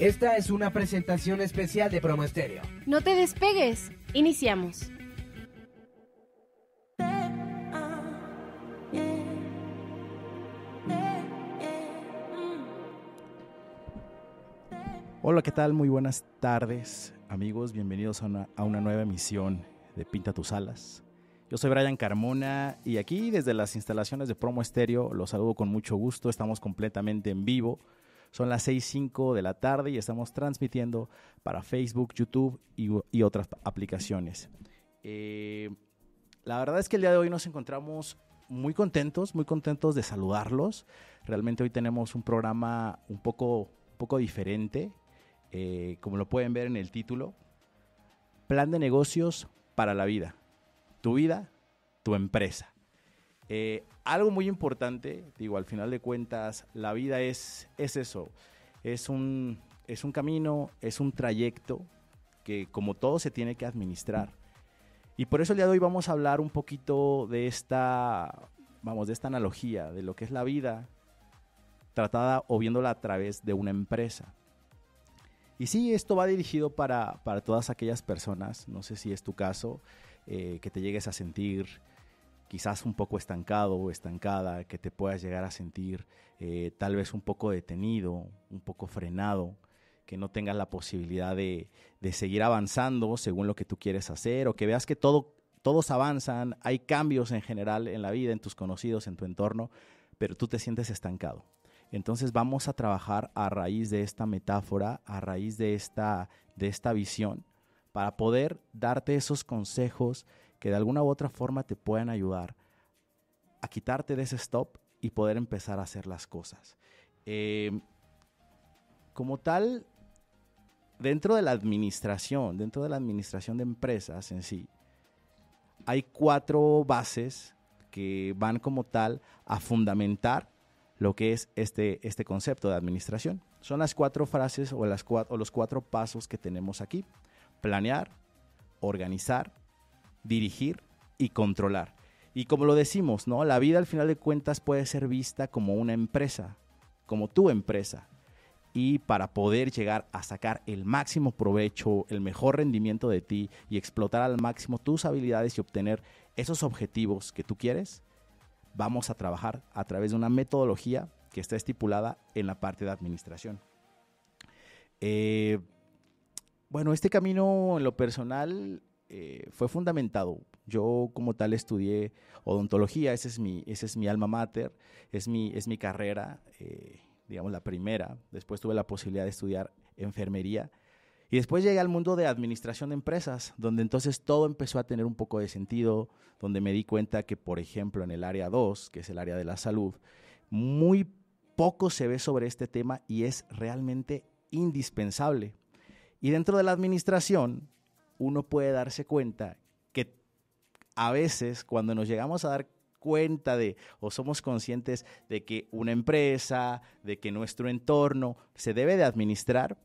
Esta es una presentación especial de Promo Estéreo. No te despegues, iniciamos. Hola, ¿qué tal? Muy buenas tardes, amigos. Bienvenidos a una, nueva emisión de Pinta tus alas. Yo soy Brian Carmona y aquí desde las instalaciones de Promo Estéreo los saludo con mucho gusto. Estamos completamente en vivo son las 6.05 de la tarde y estamos transmitiendo para Facebook, YouTube y, otras aplicaciones. Eh, la verdad es que el día de hoy nos encontramos muy contentos, muy contentos de saludarlos. Realmente hoy tenemos un programa un poco, poco diferente, eh, como lo pueden ver en el título. Plan de negocios para la vida. Tu vida, tu empresa. Eh, algo muy importante, digo, al final de cuentas, la vida es, es eso, es un, es un camino, es un trayecto que como todo se tiene que administrar. Y por eso el día de hoy vamos a hablar un poquito de esta, vamos, de esta analogía, de lo que es la vida tratada o viéndola a través de una empresa. Y sí, esto va dirigido para, todas aquellas personas, no sé si es tu caso, eh, que te llegues a sentir quizás un poco estancado o estancada, que te puedas llegar a sentir eh, tal vez un poco detenido, un poco frenado, que no tengas la posibilidad de, seguir avanzando según lo que tú quieres hacer o que veas que todo, todos avanzan, hay cambios en general en la vida, en tus conocidos, en tu entorno, pero tú te sientes estancado. Entonces vamos a trabajar a raíz de esta metáfora, a raíz de esta, de esta visión, para poder darte esos consejos que de alguna u otra forma te puedan ayudar a quitarte de ese stop y poder empezar a hacer las cosas. Eh, como tal, dentro de la administración, dentro de la administración de empresas en sí, hay cuatro bases que van como tal a fundamentar lo que es este, este concepto de administración. Son las cuatro frases o los cuatro pasos que tenemos aquí. Planear, organizar, dirigir y controlar. Y como lo decimos, ¿no? La vida al final de cuentas puede ser vista como una empresa, como tu empresa. Y para poder llegar a sacar el máximo provecho, el mejor rendimiento de ti y explotar al máximo tus habilidades y obtener esos objetivos que tú quieres, vamos a trabajar a través de una metodología que está estipulada en la parte de administración. Eh, bueno, este camino en lo personal eh, fue fundamentado. Yo como tal estudié odontología, ese es mi, ese es mi alma mater, es mi, es mi carrera, eh, digamos la primera. Después tuve la posibilidad de estudiar enfermería. Y después llegué al mundo de administración de empresas, donde entonces todo empezó a tener un poco de sentido, donde me di cuenta que, por ejemplo, en el área 2, que es el área de la salud, muy poco se ve sobre este tema y es realmente indispensable. Y dentro de la administración, uno puede darse cuenta que a veces cuando nos llegamos a dar cuenta de o somos conscientes de que una empresa, de que nuestro entorno se debe de administrar,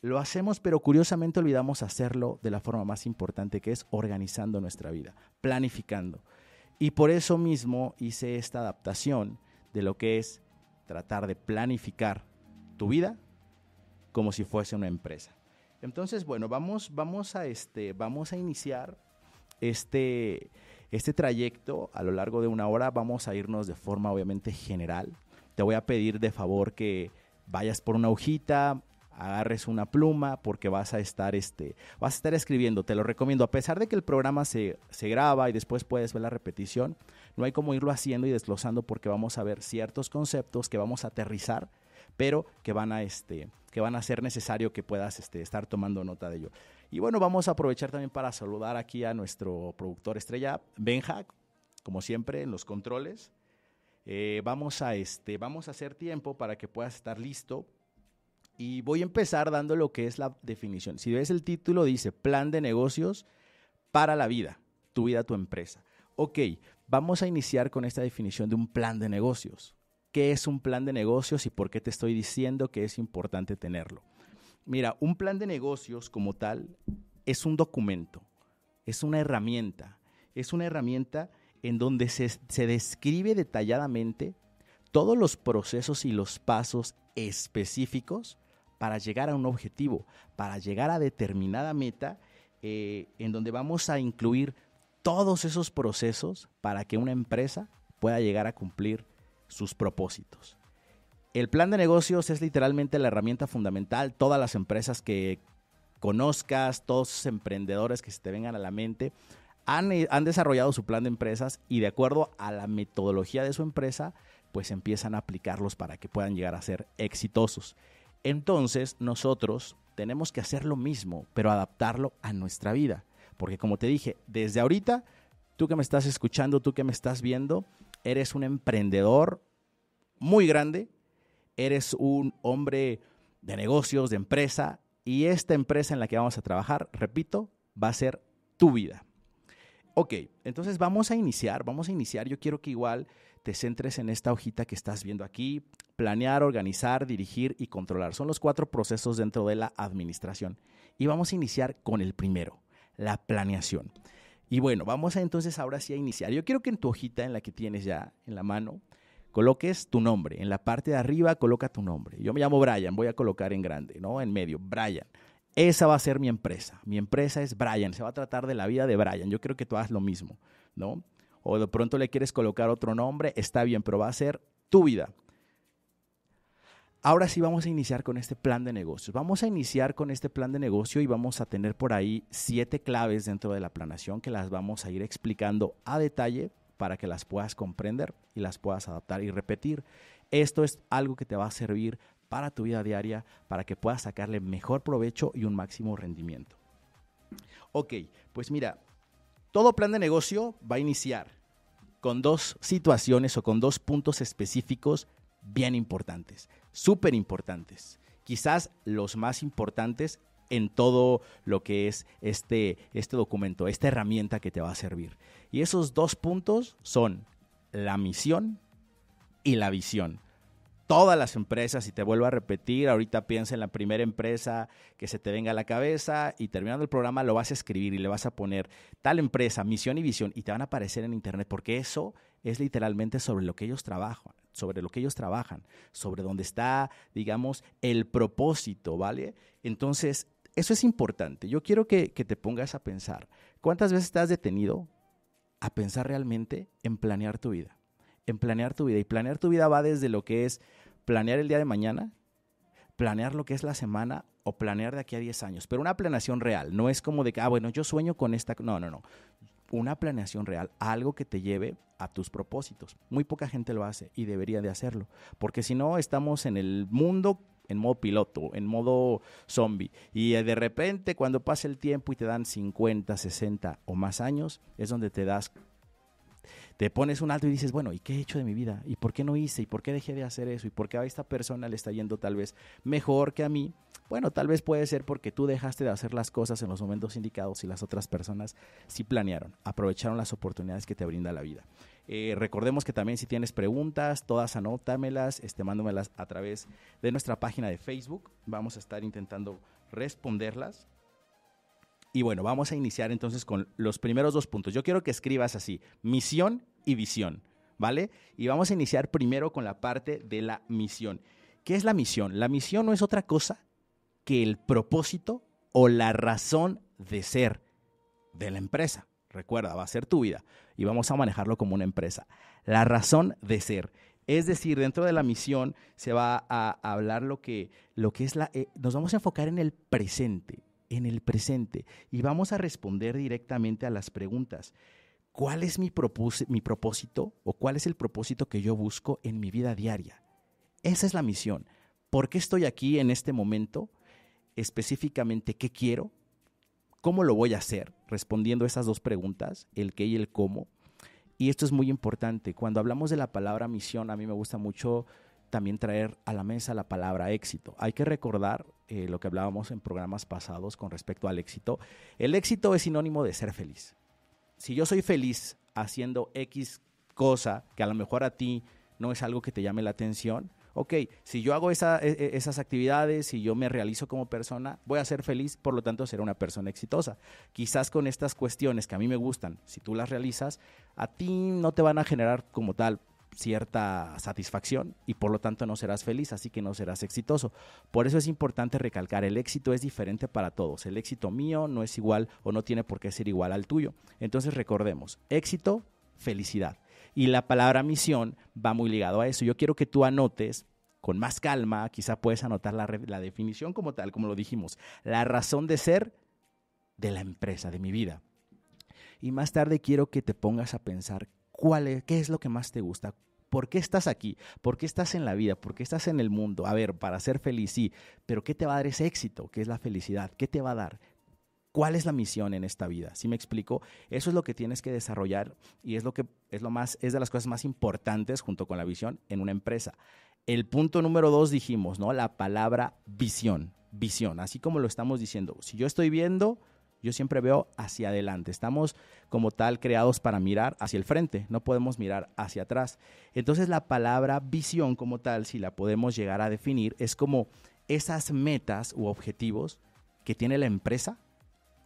lo hacemos, pero curiosamente olvidamos hacerlo de la forma más importante que es organizando nuestra vida, planificando. Y por eso mismo hice esta adaptación de lo que es tratar de planificar tu vida como si fuese una empresa. Entonces, bueno, vamos, vamos, a, este, vamos a iniciar este, este trayecto a lo largo de una hora. Vamos a irnos de forma obviamente general. Te voy a pedir de favor que vayas por una hojita, agarres una pluma porque vas a estar este vas a estar escribiendo te lo recomiendo a pesar de que el programa se, se, graba y después puedes ver la repetición no hay como irlo haciendo y desglosando porque vamos a ver ciertos conceptos que vamos a aterrizar pero que van a, este, que van a ser necesario que puedas este, estar tomando nota de ello. Y bueno, vamos a aprovechar también para saludar aquí a nuestro productor estrella, Benja, como siempre, en los controles. Eh, vamos, a este, vamos a hacer tiempo para que puedas estar listo. Y voy a empezar dando lo que es la definición. Si ves el título, dice plan de negocios para la vida, tu vida, tu empresa. Ok, vamos a iniciar con esta definición de un plan de negocios qué es un plan de negocios y por qué te estoy diciendo que es importante tenerlo. Mira, un plan de negocios como tal es un documento, es una herramienta, es una herramienta en donde se, describe detalladamente todos los procesos y los pasos específicos para llegar a un objetivo, para llegar a determinada meta, eh, en donde vamos a incluir todos esos procesos para que una empresa pueda llegar a cumplir sus propósitos. El plan de negocios es literalmente la herramienta fundamental. Todas las empresas que conozcas, todos los emprendedores que se te vengan a la mente, han, eh, han, desarrollado su plan de empresas y de acuerdo a la metodología de su empresa, pues empiezan a aplicarlos para que puedan llegar a ser exitosos. Entonces nosotros tenemos que hacer lo mismo, pero adaptarlo a nuestra vida. Porque como te dije, desde ahorita, tú que me estás escuchando, tú que me estás viendo, eres un emprendedor muy grande, eres un hombre de negocios, de empresa, y esta empresa en la que vamos a trabajar, repito, va a ser tu vida. Ok, entonces vamos a iniciar, vamos a iniciar. Yo quiero que igual te centres en esta hojita que estás viendo aquí. Planear, organizar, dirigir y controlar. Son los cuatro procesos dentro de la administración. Y vamos a iniciar con el primero, la planeación. Y bueno, vamos a, entonces ahora sí a iniciar. Yo quiero que en tu hojita, en la que tienes ya en la mano, coloques tu nombre. En la parte de arriba coloca tu nombre. Yo me llamo Brian, voy a colocar en grande, ¿no? En medio, Brian. Esa va a ser mi empresa. Mi empresa es Brian. Se va a tratar de la vida de Brian. Yo creo que tú hagas lo mismo, ¿no? O de pronto le quieres colocar otro nombre, está bien, pero va a ser tu vida. Ahora sí vamos a iniciar con este plan de negocios. Vamos a iniciar con este plan de negocio y vamos a tener por ahí siete claves dentro de la planación que las vamos a ir explicando a detalle para que las puedas comprender y las puedas adaptar y repetir. Esto es algo que te va a servir para tu vida diaria, para que puedas sacarle mejor provecho y un máximo rendimiento. Ok, pues mira, todo plan de negocio va a iniciar con dos situaciones o con dos puntos específicos bien importantes súper importantes, quizás los más importantes en todo lo que es este, este documento, esta herramienta que te va a servir. Y esos dos puntos son la misión y la visión todas las empresas, y te vuelvo a repetir, ahorita piensa en la primera empresa que se te venga a la cabeza y terminando el programa lo vas a escribir y le vas a poner tal empresa, misión y visión, y te van a aparecer en internet, porque eso es literalmente sobre lo que ellos trabajan sobre lo que ellos trabajan, sobre dónde está, digamos, el propósito, ¿vale? Entonces, eso es importante. Yo quiero que, te pongas a pensar, ¿cuántas veces estás detenido a pensar realmente en planear tu vida? En planear tu vida. Y planear tu vida va desde lo que es planear el día de mañana, planear lo que es la semana o planear de aquí a 10 años, pero una planeación real, no es como de que, ah, bueno, yo sueño con esta, no, no, no, una planeación real, algo que te lleve a tus propósitos. Muy poca gente lo hace y debería de hacerlo, porque si no estamos en el mundo en modo piloto, en modo zombie. Y de repente cuando pasa el tiempo y te dan 50, 60 o más años, es donde te das te pones un alto y dices, bueno, ¿y qué he hecho de mi vida? ¿Y por qué no hice? ¿Y por qué dejé de hacer eso? ¿Y por qué a esta persona le está yendo tal vez mejor que a mí? Bueno, tal vez puede ser porque tú dejaste de hacer las cosas en los momentos indicados y las otras personas sí planearon, aprovecharon las oportunidades que te brinda la vida. Eh, recordemos que también si tienes preguntas, todas anótamelas, este, mándamelas a través de nuestra página de Facebook. Vamos a estar intentando responderlas. Y bueno, vamos a iniciar entonces con los primeros dos puntos. Yo quiero que escribas así, misión y visión, ¿vale? Y vamos a iniciar primero con la parte de la misión. ¿Qué es la misión? La misión no es otra cosa que el propósito o la razón de ser de la empresa. Recuerda, va a ser tu vida y vamos a manejarlo como una empresa. La razón de ser. Es decir, dentro de la misión se va a hablar lo que, lo que es la... Eh, nos vamos a enfocar en el presente, en el presente y vamos a responder directamente a las preguntas. ¿Cuál es mi, mi propósito o cuál es el propósito que yo busco en mi vida diaria? Esa es la misión. ¿Por qué estoy aquí en este momento? Específicamente, ¿qué quiero? ¿Cómo lo voy a hacer? Respondiendo esas dos preguntas, el qué y el cómo. Y esto es muy importante. Cuando hablamos de la palabra misión, a mí me gusta mucho también traer a la mesa la palabra éxito. Hay que recordar eh, lo que hablábamos en programas pasados con respecto al éxito. El éxito es sinónimo de ser feliz. Si yo soy feliz haciendo X cosa que a lo mejor a ti no es algo que te llame la atención, ok, si yo hago e, e, esas actividades, si yo me realizo como persona, voy a ser feliz, por lo tanto seré una persona exitosa. Quizás con estas cuestiones que a mí me gustan, si tú las realizas, a ti no te van a generar como tal cierta satisfacción y por lo tanto no serás feliz, así que no serás exitoso. Por eso es importante recalcar, el éxito es diferente para todos. El éxito mío no es igual o no tiene por qué ser igual al tuyo. Entonces recordemos, éxito, felicidad. Y la palabra misión va muy ligado a eso. Yo quiero que tú anotes con más calma, quizá puedes anotar la, la definición como tal, como lo dijimos, la razón de ser de la empresa, de mi vida. Y más tarde quiero que te pongas a pensar ¿Qué es lo que más te gusta? ¿Por qué estás aquí? ¿Por qué estás en la vida? ¿Por qué estás en el mundo? A ver, para ser feliz, sí, pero ¿qué te va a dar ese éxito? ¿Qué es la felicidad? ¿Qué te va a dar? ¿Cuál es la misión en esta vida? si me explico? Eso es lo que tienes que desarrollar y es lo que es lo más es de las cosas más importantes junto con la visión en una empresa. El punto número dos dijimos, ¿no? La palabra visión, visión, así como lo estamos diciendo. Si yo estoy viendo, yo siempre veo hacia adelante. Estamos como tal creados para mirar hacia el frente, no podemos mirar hacia atrás. Entonces la palabra visión como tal, si la podemos llegar a definir, es como esas metas u objetivos que tiene la empresa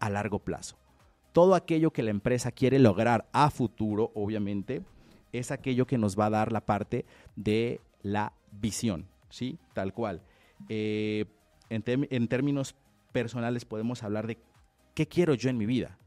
a largo plazo. Todo aquello que la empresa quiere lograr a futuro, obviamente, es aquello que nos va a dar la parte de la visión, ¿sí? Tal cual. Eh, en, términos personales podemos hablar de ¿Qué quiero yo en mi vida?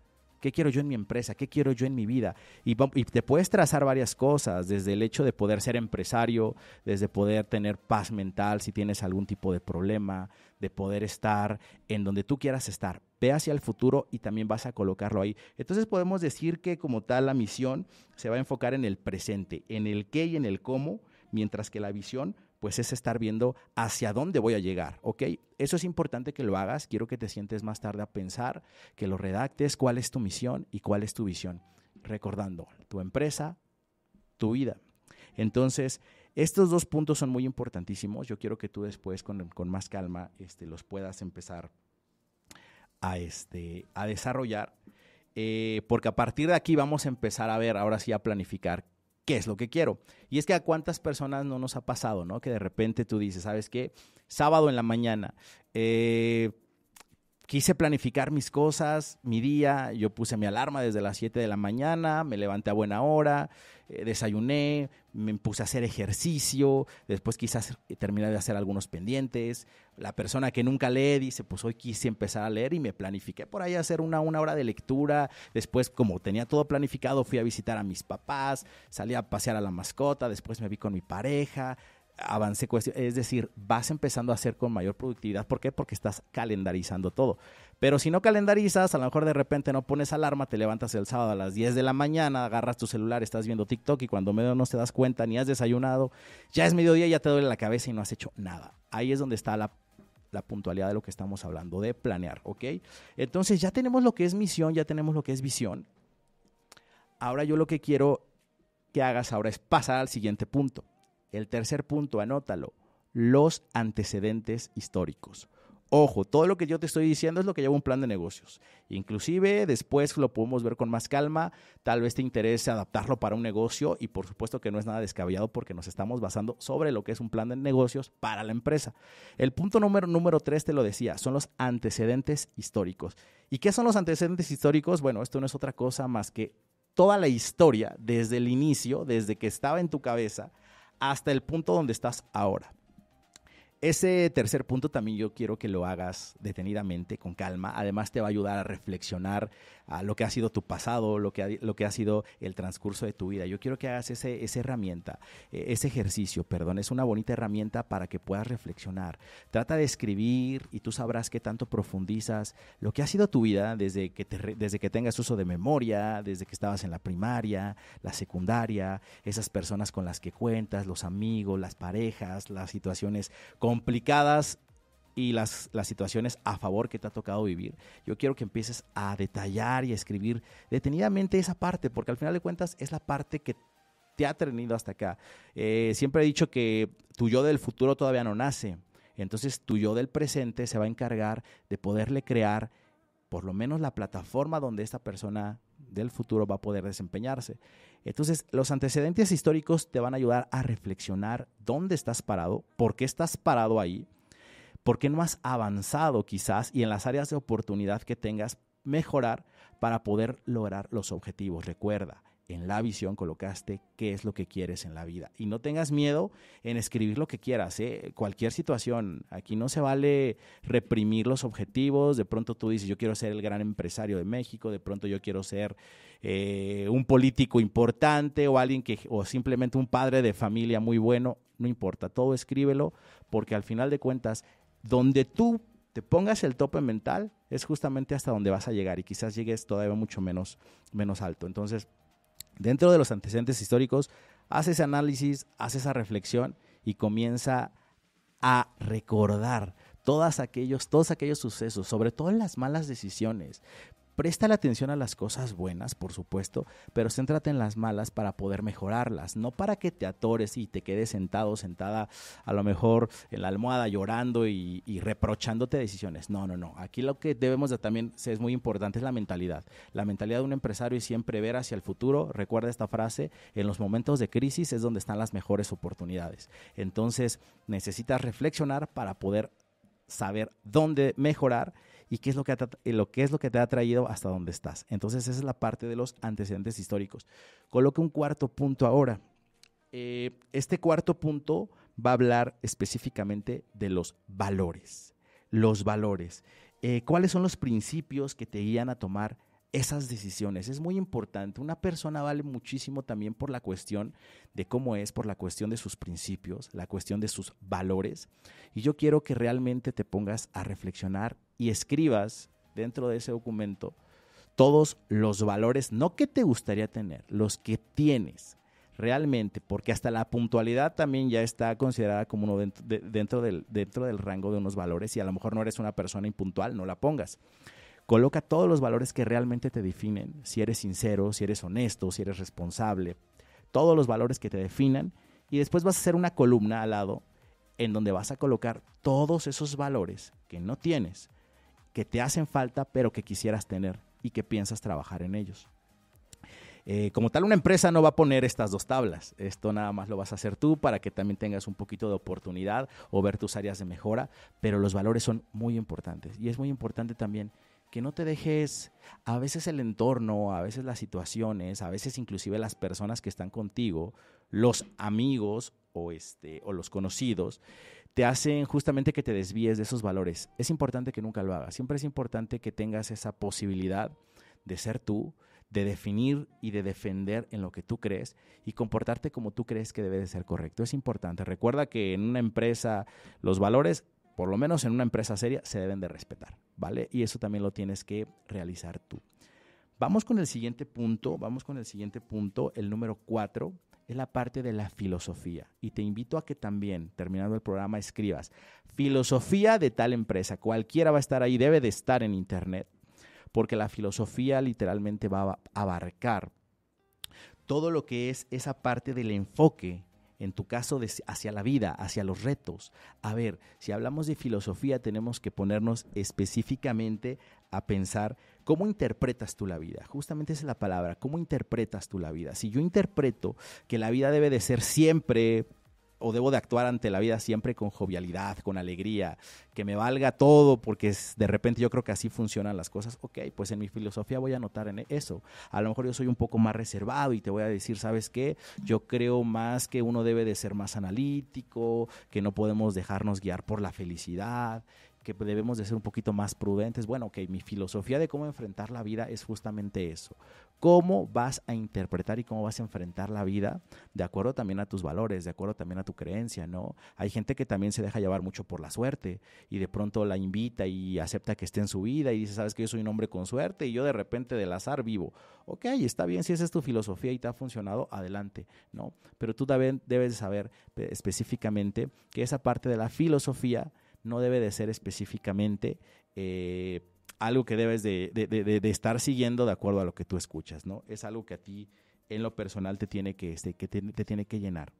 ¿Qué quiero yo en mi empresa? ¿Qué quiero yo en mi vida? Y, te puedes trazar varias cosas, desde el hecho de poder ser empresario, desde poder tener paz mental si tienes algún tipo de problema, de poder estar en donde tú quieras estar. Ve hacia el futuro y también vas a colocarlo ahí. Entonces podemos decir que como tal la misión se va a enfocar en el presente, en el qué y en el cómo, mientras que la visión pues es estar viendo hacia dónde voy a llegar, ¿ok? Eso es importante que lo hagas, quiero que te sientes más tarde a pensar, que lo redactes, cuál es tu misión y cuál es tu visión, recordando tu empresa, tu vida. Entonces, estos dos puntos son muy importantísimos, yo quiero que tú después con, más calma este, los puedas empezar a, este, a desarrollar, eh, porque a partir de aquí vamos a empezar a ver, ahora sí, a planificar qué es lo que quiero. Y es que a cuántas personas no nos ha pasado, ¿no? Que de repente tú dices, ¿sabes qué? Sábado en la mañana, eh, quise planificar mis cosas, mi día, yo puse mi alarma desde las 7 de la mañana, me levanté a buena hora, eh, desayuné, me puse a hacer ejercicio, después quizás eh, terminar de hacer algunos pendientes. La persona que nunca lee dice, pues hoy quise empezar a leer y me planifiqué por ahí a hacer una, una hora de lectura. Después, como tenía todo planificado, fui a visitar a mis papás, salí a pasear a la mascota, después me vi con mi pareja, avance cuestión, es decir, vas empezando a hacer con mayor productividad. ¿Por qué? Porque estás calendarizando todo. Pero si no calendarizas, a lo mejor de repente no pones alarma, te levantas el sábado a las 10 de la mañana, agarras tu celular, estás viendo TikTok y cuando medio no te das cuenta ni has desayunado, ya es mediodía, ya te duele la cabeza y no has hecho nada. Ahí es donde está la la puntualidad de lo que estamos hablando, de planear, ¿ok? Entonces ya tenemos lo que es misión, ya tenemos lo que es visión. Ahora yo lo que quiero que hagas ahora es pasar al siguiente punto. El tercer punto, anótalo, los antecedentes históricos. Ojo, todo lo que yo te estoy diciendo es lo que lleva un plan de negocios. Inclusive después lo podemos ver con más calma, tal vez te interese adaptarlo para un negocio y por supuesto que no es nada descabellado porque nos estamos basando sobre lo que es un plan de negocios para la empresa. El punto número, número tres, te lo decía, son los antecedentes históricos. ¿Y qué son los antecedentes históricos? Bueno, esto no es otra cosa más que toda la historia desde el inicio, desde que estaba en tu cabeza, hasta el punto donde estás ahora. Ese tercer punto también yo quiero que lo hagas detenidamente, con calma. Además te va a ayudar a reflexionar a lo que ha sido tu pasado, lo que ha, lo que ha sido el transcurso de tu vida. Yo quiero que hagas esa herramienta, e, ese ejercicio, perdón. Es una bonita herramienta para que puedas reflexionar. Trata de escribir y tú sabrás qué tanto profundizas lo que ha sido tu vida desde que, desde que tengas uso de memoria, desde que estabas en la primaria, la secundaria, esas personas con las que cuentas, los amigos, las parejas, las situaciones con complicadas y las, las, situaciones a favor que te ha tocado vivir, yo quiero que empieces a detallar y a escribir detenidamente esa parte, porque al final de cuentas es la parte que te ha tenido hasta acá. Eh, siempre he dicho que tu yo del futuro todavía no nace, entonces tu yo del presente se va a encargar de poderle crear por lo menos la plataforma donde esta persona del futuro va a poder desempeñarse. Entonces, los antecedentes históricos te van a ayudar a reflexionar dónde estás parado, por qué estás parado ahí, por qué no has avanzado quizás y en las áreas de oportunidad que tengas mejorar para poder lograr los objetivos. Recuerda, en la visión colocaste qué es lo que quieres en la vida. Y no tengas miedo en escribir lo que quieras, ¿eh? cualquier situación. Aquí no se vale reprimir los objetivos. De pronto tú dices, yo quiero ser el gran empresario de México, de pronto yo quiero ser eh, un político importante o alguien que, o simplemente un padre de familia muy bueno. No importa, todo escríbelo, porque al final de cuentas, donde tú te pongas el tope mental, es justamente hasta donde vas a llegar y quizás llegues todavía mucho menos, menos alto. Entonces, Dentro de los antecedentes históricos, hace ese análisis, hace esa reflexión y comienza a recordar todos aquellos, todos aquellos sucesos, sobre todo las malas decisiones, Presta la atención a las cosas buenas, por supuesto, pero céntrate en las malas para poder mejorarlas, no para que te atores y te quedes sentado, sentada a lo mejor en la almohada llorando y, reprochándote decisiones. No, no, no. Aquí lo que debemos también es muy importante es la mentalidad. La mentalidad de un empresario y siempre ver hacia el futuro. Recuerda esta frase, en los momentos de crisis es donde están las mejores oportunidades. Entonces necesitas reflexionar para poder saber dónde mejorar y qué es lo que, lo, es lo que te ha traído hasta donde estás. Entonces esa es la parte de los antecedentes históricos. Coloque un cuarto punto ahora. Eh, este cuarto punto va a hablar específicamente de los valores. Los valores. Eh, ¿Cuáles son los principios que te iban a tomar esas decisiones. Es muy importante. Una persona vale muchísimo también por la cuestión de cómo es, por la cuestión de sus principios, la cuestión de sus valores. Y yo quiero que realmente te pongas a reflexionar y escribas dentro de ese documento todos los valores, no que te gustaría tener, los que tienes realmente, porque hasta la puntualidad también ya está considerada como uno dentro, dentro, del, dentro del rango de unos valores y a lo mejor no eres una persona impuntual, no la pongas. Coloca todos los valores que realmente te definen, si eres sincero, si eres honesto, si eres responsable, todos los valores que te definan y después vas a hacer una columna al lado en donde vas a colocar todos esos valores que no tienes, que te hacen falta pero que quisieras tener y que piensas trabajar en ellos. Eh, como tal, una empresa no va a poner estas dos tablas. Esto nada más lo vas a hacer tú para que también tengas un poquito de oportunidad o ver tus áreas de mejora, pero los valores son muy importantes. Y es muy importante también que no te dejes, a veces el entorno, a veces las situaciones, a veces inclusive las personas que están contigo, los amigos o, este, o los conocidos, te hacen justamente que te desvíes de esos valores. Es importante que nunca lo hagas. Siempre es importante que tengas esa posibilidad de ser tú, de definir y de defender en lo que tú crees y comportarte como tú crees que debe de ser correcto. Es importante. Recuerda que en una empresa los valores por lo menos en una empresa seria, se deben de respetar, ¿vale? Y eso también lo tienes que realizar tú. Vamos con el siguiente punto, vamos con el siguiente punto, el número cuatro, es la parte de la filosofía. Y te invito a que también, terminando el programa, escribas filosofía de tal empresa. Cualquiera va a estar ahí, debe de estar en Internet, porque la filosofía literalmente va a abarcar todo lo que es esa parte del enfoque en tu caso, hacia la vida, hacia los retos. A ver, si hablamos de filosofía, tenemos que ponernos específicamente a pensar cómo interpretas tú la vida. Justamente esa es la palabra, cómo interpretas tú la vida. Si yo interpreto que la vida debe de ser siempre o debo de actuar ante la vida siempre con jovialidad, con alegría, que me valga todo, porque de repente yo creo que así funcionan las cosas. Ok, pues en mi filosofía voy a notar en eso. A lo mejor yo soy un poco más reservado y te voy a decir, ¿sabes qué? Yo creo más que uno debe de ser más analítico, que no podemos dejarnos guiar por la felicidad, que debemos de ser un poquito más prudentes. Bueno, ok, mi filosofía de cómo enfrentar la vida es justamente eso. Cómo vas a interpretar y cómo vas a enfrentar la vida de acuerdo también a tus valores, de acuerdo también a tu creencia, ¿no? Hay gente que también se deja llevar mucho por la suerte y de pronto la invita y acepta que esté en su vida y dice, sabes que yo soy un hombre con suerte y yo de repente del azar vivo. Ok, está bien, si esa es tu filosofía y te ha funcionado, adelante, ¿no? Pero tú también debes saber eh, específicamente que esa parte de la filosofía no debe de ser específicamente eh, algo que debes de, estar siguiendo de acuerdo a lo que tú escuchas, ¿no? Es algo que a ti en lo personal te tiene que, este, que te, tiene que llenar.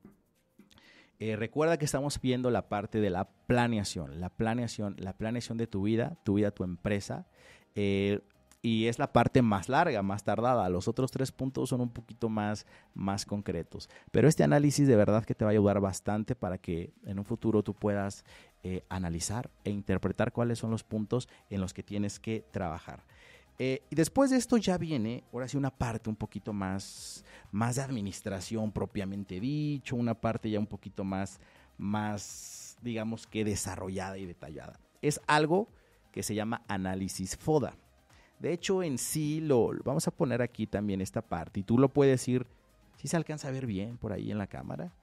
Eh, recuerda que estamos viendo la parte de la planeación, la planeación, la planeación de tu vida, tu vida, tu empresa. Eh, y es la parte más larga, más tardada. Los otros tres puntos son un poquito más, más concretos. Pero este análisis de verdad que te va a ayudar bastante para que en un futuro tú puedas eh, analizar e interpretar cuáles son los puntos en los que tienes que trabajar. Eh, y después de esto ya viene, ahora sí, una parte un poquito más, más de administración propiamente dicho, una parte ya un poquito más, más, digamos que desarrollada y detallada. Es algo que se llama análisis FODA. De hecho, en sí, lo, vamos a poner aquí también esta parte y tú lo puedes ir, si se alcanza a ver bien por ahí en la cámara,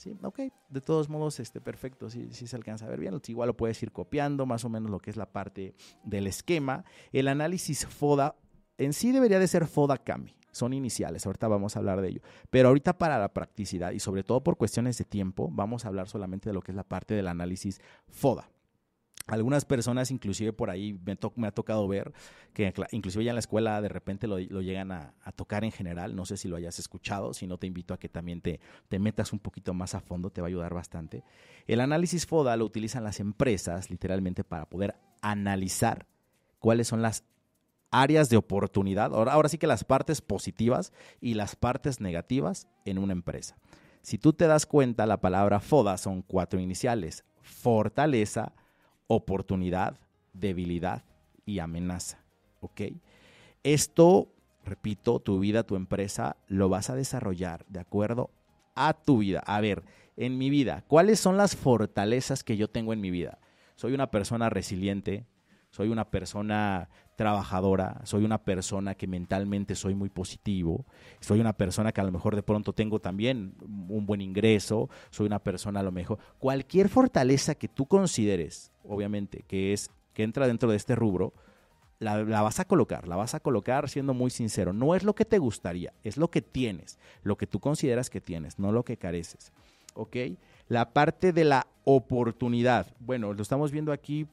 Sí, ok, de todos modos, este, perfecto, si, se alcanza a ver bien, igual lo puedes ir copiando, más o menos lo que es la parte del esquema. El análisis FODA en sí debería de ser FODA-CAMI, son iniciales, ahorita vamos a hablar de ello, pero ahorita para la practicidad y sobre todo por cuestiones de tiempo, vamos a hablar solamente de lo que es la parte del análisis FODA. Algunas personas inclusive por ahí me, ha tocado ver que inclusive ya en la escuela de repente lo, llegan a, tocar en general, no sé si lo hayas escuchado, si no te invito a que también te, metas un poquito más a fondo, te va a ayudar bastante. El análisis FODA lo utilizan las empresas literalmente para poder analizar cuáles son las áreas de oportunidad, ahora sí que las partes positivas y las partes negativas en una empresa. Si tú te das cuenta, la palabra FODA son cuatro iniciales, fortaleza, oportunidad, debilidad y amenaza. ¿Ok? Esto, repito, tu vida, tu empresa, lo vas a desarrollar de acuerdo a tu vida. A ver, en mi vida, ¿cuáles son las fortalezas que yo tengo en mi vida? Soy una persona resiliente, soy una persona trabajadora, soy una persona que mentalmente soy muy positivo, soy una persona que a lo mejor de pronto tengo también un buen ingreso, soy una persona a lo mejor, cualquier fortaleza que tú consideres, obviamente, que es que entra dentro de este rubro, la, vas a colocar, la vas a colocar siendo muy sincero. No es lo que te gustaría, es lo que tienes, lo que tú consideras que tienes, no lo que careces. ¿Ok? La parte de la oportunidad. Bueno, lo estamos viendo aquí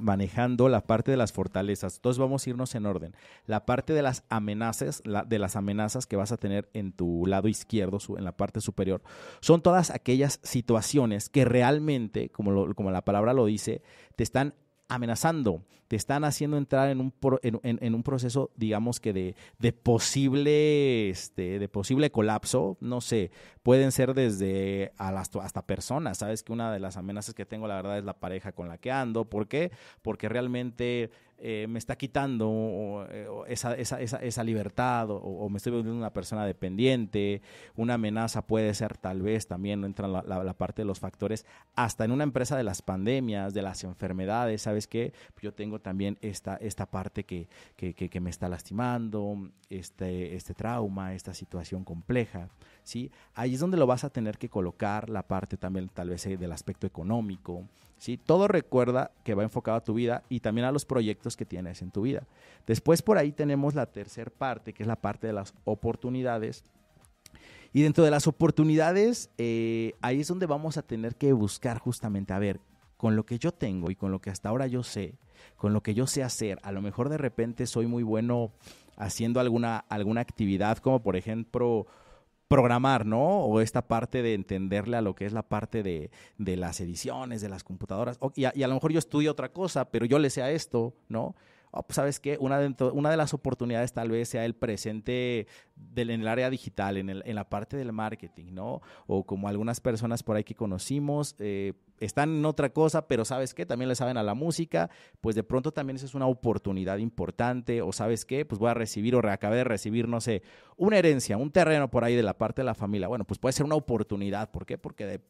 manejando la parte de las fortalezas. Entonces vamos a irnos en orden. La parte de las amenazas, de las amenazas que vas a tener en tu lado izquierdo, en la parte superior, son todas aquellas situaciones que realmente, como, como la palabra lo dice, te están amenazando, te están haciendo entrar en un, en, un proceso, digamos que de, posible, este, de posible colapso, no sé, pueden ser desde hasta personas, sabes que una de las amenazas que tengo la verdad es la pareja con la que ando, ¿por qué? Porque realmente eh, me está quitando eh, esa, libertad o, me estoy volviendo una persona dependiente, una amenaza puede ser tal vez también, entra la, parte de los factores, hasta en una empresa de las pandemias, de las enfermedades, ¿sabes qué? Yo tengo también esta, esta parte que, me está lastimando, este, este trauma, esta situación compleja, ¿sí? Ahí es donde lo vas a tener que colocar, la parte también tal vez eh, del aspecto económico, todo recuerda que va enfocado a tu vida y también a los proyectos que tienes en tu vida. Después por ahí tenemos la tercera parte, que es la parte de las oportunidades. Y dentro de las oportunidades, eh, ahí es donde vamos a tener que buscar justamente, a ver, con lo que yo tengo y con lo que hasta ahora yo sé, con lo que yo sé hacer, a lo mejor de repente soy muy bueno haciendo alguna, alguna actividad, como por ejemplo programar, ¿no? O esta parte de entenderle a lo que es la parte de, de las ediciones, de las computadoras. O, y, a, y, a, lo mejor yo estudio otra cosa, pero yo le sé a esto, ¿no? Oh, pues, sabes qué, una de, las oportunidades tal vez sea el presente en el área digital, en, el, la parte del marketing, ¿no? O como algunas personas por ahí que conocimos, eh, están en otra cosa, pero sabes qué, también le saben a la música, pues de pronto también esa es una oportunidad importante, o sabes qué, pues voy a recibir o acabé de recibir, no sé, una herencia, un terreno por ahí de la parte de la familia. Bueno, pues puede ser una oportunidad, ¿por qué? Porque de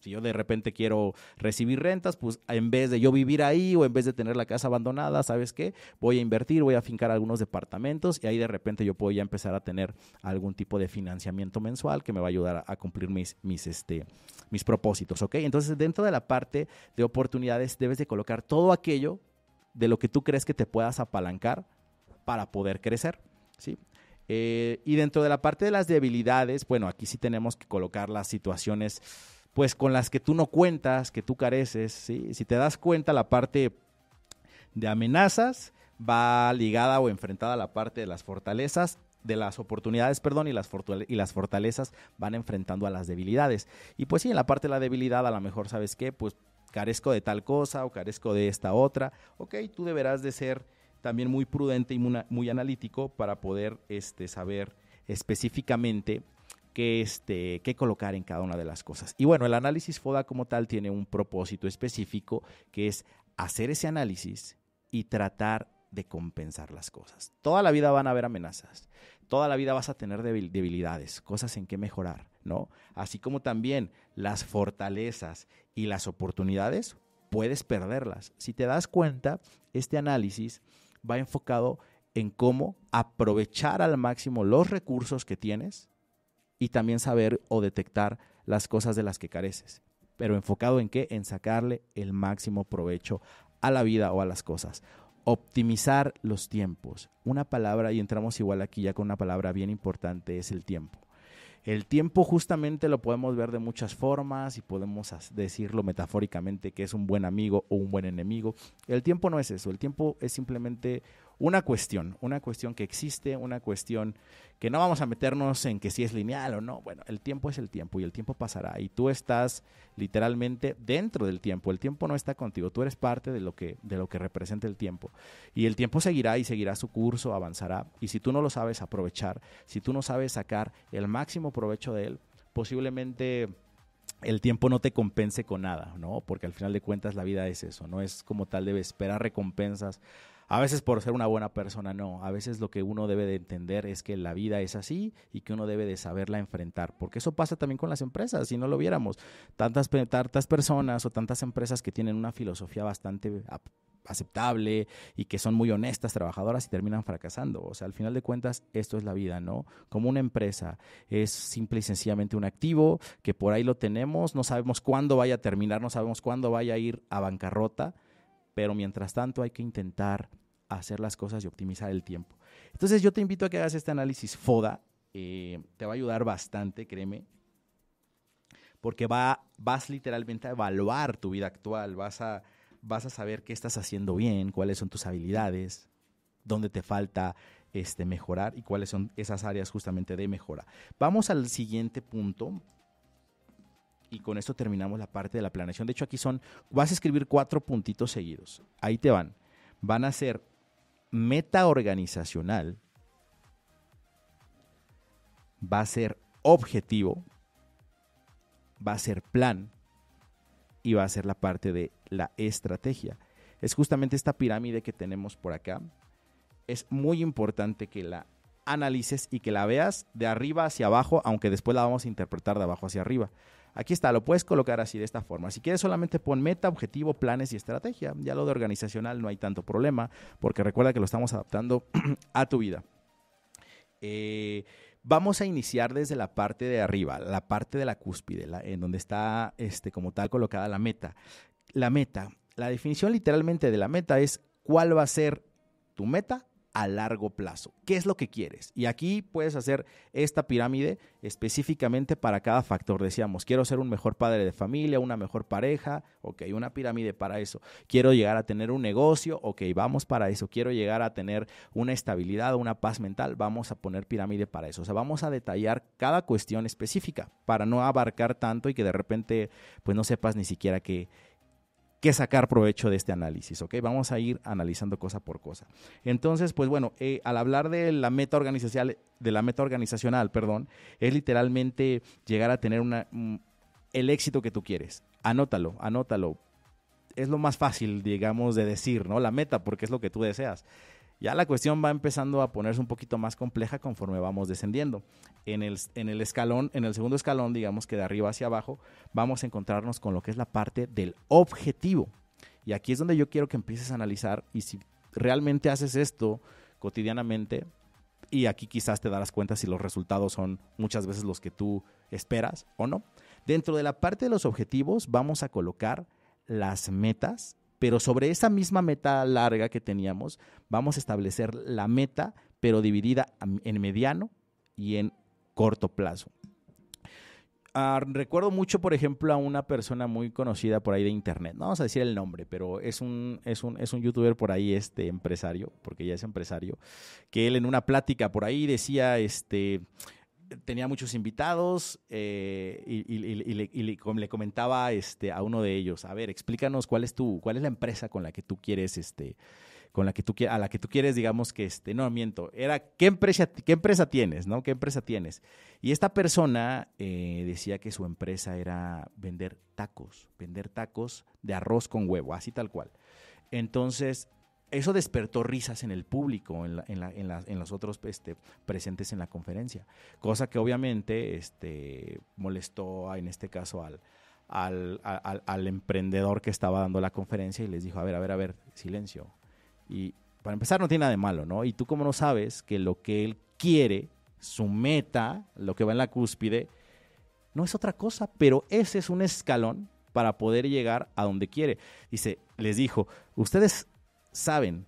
si yo de repente quiero recibir rentas, pues en vez de yo vivir ahí o en vez de tener la casa abandonada, ¿sabes qué? Voy a invertir, voy a fincar algunos departamentos y ahí de repente yo puedo ya empezar a tener algún tipo de financiamiento mensual que me va a ayudar a, cumplir mis, mis, este, mis propósitos, ¿ok? Entonces dentro de la parte de oportunidades debes de colocar todo aquello de lo que tú crees que te puedas apalancar para poder crecer, ¿sí? Eh, y dentro de la parte de las debilidades, bueno, aquí sí tenemos que colocar las situaciones pues con las que tú no cuentas, que tú careces, ¿sí? Si te das cuenta, la parte de amenazas va ligada o enfrentada a la parte de las fortalezas de las oportunidades, perdón, y las, y las fortalezas van enfrentando a las debilidades. Y pues sí, en la parte de la debilidad a lo mejor, ¿sabes qué? Pues carezco de tal cosa o carezco de esta otra. Ok, tú deberás de ser también muy prudente y muy, analítico para poder este, saber específicamente que, este, que colocar en cada una de las cosas. Y bueno, el análisis FODA como tal tiene un propósito específico que es hacer ese análisis y tratar de compensar las cosas. Toda la vida van a haber amenazas, toda la vida vas a tener debilidades, cosas en que mejorar, ¿no? Así como también las fortalezas y las oportunidades, puedes perderlas. Si te das cuenta, este análisis va enfocado en cómo aprovechar al máximo los recursos que tienes y también saber o detectar las cosas de las que careces. Pero enfocado en qué? En sacarle el máximo provecho a la vida o a las cosas. Optimizar los tiempos. Una palabra, y entramos igual aquí ya con una palabra bien importante, es el tiempo. El tiempo justamente lo podemos ver de muchas formas y podemos decirlo metafóricamente que es un buen amigo o un buen enemigo. El tiempo no es eso, el tiempo es simplemente una cuestión, una cuestión que existe, una cuestión que no vamos a meternos en que si es lineal o no. Bueno, el tiempo es el tiempo y el tiempo pasará y tú estás literalmente dentro del tiempo. El tiempo no está contigo, tú eres parte de lo que de lo que representa el tiempo. Y el tiempo seguirá y seguirá su curso, avanzará. Y si tú no lo sabes aprovechar, si tú no sabes sacar el máximo provecho de él, posiblemente el tiempo no te compense con nada, ¿no? Porque al final de cuentas la vida es eso, no es como tal debe esperar recompensas a veces por ser una buena persona, no. A veces lo que uno debe de entender es que la vida es así y que uno debe de saberla enfrentar, porque eso pasa también con las empresas, si no lo viéramos. Tantas, tantas personas o tantas empresas que tienen una filosofía bastante aceptable y que son muy honestas, trabajadoras y terminan fracasando. O sea, al final de cuentas, esto es la vida, ¿no? Como una empresa es simple y sencillamente un activo que por ahí lo tenemos, no sabemos cuándo vaya a terminar, no sabemos cuándo vaya a ir a bancarrota pero mientras tanto hay que intentar hacer las cosas y optimizar el tiempo. Entonces yo te invito a que hagas este análisis FODA, eh, te va a ayudar bastante, créeme, porque vas literalmente a evaluar tu vida actual, vas a, vas a saber qué estás haciendo bien, cuáles son tus habilidades, dónde te falta este, mejorar y cuáles son esas áreas justamente de mejora. Vamos al siguiente punto, y con esto terminamos la parte de la planeación. De hecho, aquí son, vas a escribir cuatro puntitos seguidos. Ahí te van. Van a ser meta organizacional, va a ser objetivo, va a ser plan y va a ser la parte de la estrategia. Es justamente esta pirámide que tenemos por acá. Es muy importante que la analices y que la veas de arriba hacia abajo, aunque después la vamos a interpretar de abajo hacia arriba. Aquí está, lo puedes colocar así de esta forma. Si quieres solamente pon meta, objetivo, planes y estrategia. Ya lo de organizacional no hay tanto problema porque recuerda que lo estamos adaptando a tu vida. Eh, vamos a iniciar desde la parte de arriba, la parte de la cúspide, la, en donde está este, como tal colocada la meta. La meta, la definición literalmente de la meta es cuál va a ser tu meta a largo plazo. ¿Qué es lo que quieres? Y aquí puedes hacer esta pirámide específicamente para cada factor. Decíamos, quiero ser un mejor padre de familia, una mejor pareja, ok, una pirámide para eso. Quiero llegar a tener un negocio, ok, vamos para eso. Quiero llegar a tener una estabilidad, una paz mental, vamos a poner pirámide para eso. O sea, vamos a detallar cada cuestión específica para no abarcar tanto y que de repente pues no sepas ni siquiera qué que sacar provecho de este análisis, ¿ok? Vamos a ir analizando cosa por cosa. Entonces, pues bueno, eh, al hablar de la meta organizacional, de la meta organizacional, perdón, es literalmente llegar a tener una, mm, el éxito que tú quieres. Anótalo, anótalo. Es lo más fácil, digamos, de decir, ¿no? La meta, porque es lo que tú deseas. Ya la cuestión va empezando a ponerse un poquito más compleja conforme vamos descendiendo. En el, escalón, en el segundo escalón, digamos que de arriba hacia abajo, vamos a encontrarnos con lo que es la parte del objetivo. Y aquí es donde yo quiero que empieces a analizar y si realmente haces esto cotidianamente, y aquí quizás te darás cuenta si los resultados son muchas veces los que tú esperas o no. Dentro de la parte de los objetivos vamos a colocar las metas pero sobre esa misma meta larga que teníamos, vamos a establecer la meta, pero dividida en mediano y en corto plazo. Ah, recuerdo mucho, por ejemplo, a una persona muy conocida por ahí de internet. No vamos a decir el nombre, pero es un, es un, es un youtuber por ahí, este empresario, porque ya es empresario, que él en una plática por ahí decía, este, tenía muchos invitados eh, y, le, comentaba este, a uno de ellos, a ver, explícanos cuál es tu, cuál es la empresa con la que tú quieres, este, con la que tú a la que tú quieres, digamos que este, no miento, era qué empresa, qué empresa tienes, ¿no? ¿Qué empresa tienes? Y esta persona eh, decía que su empresa era vender tacos, vender tacos de arroz con huevo, así tal cual. Entonces eso despertó risas en el público, en, en, en, en los otros este, presentes en la conferencia, cosa que obviamente este, molestó en este caso al, al, al, emprendedor que estaba dando la conferencia y les dijo, a ver, a ver, a ver, silencio. Y para empezar no tiene nada de malo, ¿no? Y tú como no sabes que lo que él quiere, su meta, lo que va en la cúspide, no es otra cosa, pero ese es un escalón para poder llegar a donde quiere. Dice, les dijo, ustedes saben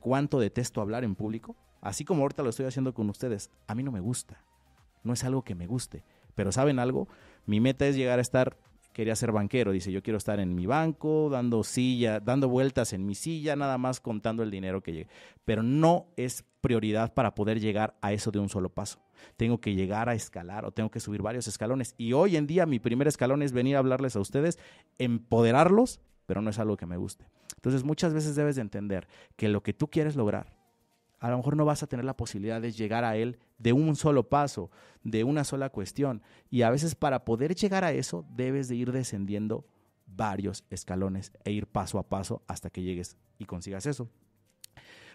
cuánto detesto hablar en público, así como ahorita lo estoy haciendo con ustedes, a mí no me gusta, no es algo que me guste, pero saben algo, mi meta es llegar a estar, quería ser banquero, dice, yo quiero estar en mi banco, dando silla, dando vueltas en mi silla, nada más contando el dinero que llegue, pero no es prioridad para poder llegar a eso de un solo paso. Tengo que llegar a escalar o tengo que subir varios escalones. Y hoy en día mi primer escalón es venir a hablarles a ustedes, empoderarlos pero no es algo que me guste. Entonces muchas veces debes de entender que lo que tú quieres lograr, a lo mejor no vas a tener la posibilidad de llegar a él de un solo paso, de una sola cuestión. Y a veces para poder llegar a eso debes de ir descendiendo varios escalones e ir paso a paso hasta que llegues y consigas eso.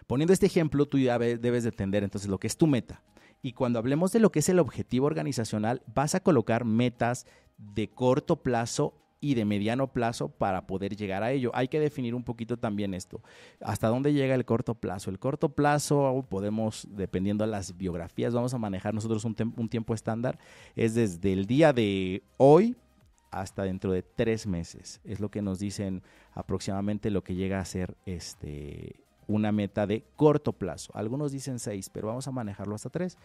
Poniendo este ejemplo, tú ya debes de entender entonces lo que es tu meta. Y cuando hablemos de lo que es el objetivo organizacional, vas a colocar metas de corto plazo y de mediano plazo para poder llegar a ello. Hay que definir un poquito también esto. ¿Hasta dónde llega el corto plazo? El corto plazo podemos, dependiendo de las biografías, vamos a manejar nosotros un, tiempo estándar. Es desde el día de hoy hasta dentro de tres meses. Es lo que nos dicen aproximadamente lo que llega a ser este, una meta de corto plazo. Algunos dicen seis, pero vamos a manejarlo hasta tres.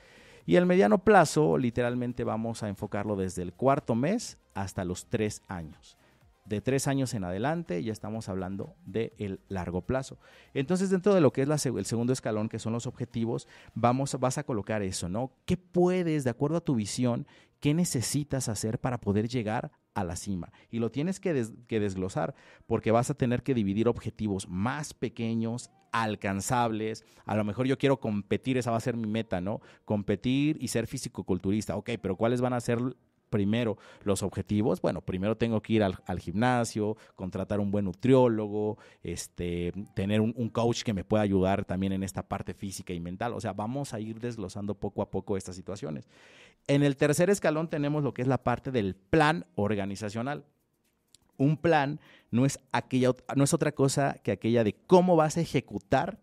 Y el mediano plazo, literalmente vamos a enfocarlo desde el cuarto mes hasta los tres años. De tres años en adelante ya estamos hablando del largo plazo. Entonces, dentro de lo que es el segundo escalón, que son los objetivos, vamos, vas a colocar eso, ¿no? ¿Qué puedes, de acuerdo a tu visión, qué necesitas hacer para poder llegar a la cima. Y lo tienes que, que, desglosar porque vas a tener que dividir objetivos más pequeños alcanzables. A lo mejor yo quiero competir, esa va a ser mi meta, ¿no? Competir y ser físico-culturista. Ok, pero ¿cuáles van a ser primero los objetivos? Bueno, primero tengo que ir al, gimnasio, contratar un buen nutriólogo, este, tener un, un, coach que me pueda ayudar también en esta parte física y mental. O sea, vamos a ir desglosando poco a poco estas situaciones. En el tercer escalón tenemos lo que es la parte del plan organizacional un plan no es, aquella, no es otra cosa que aquella de cómo vas a ejecutar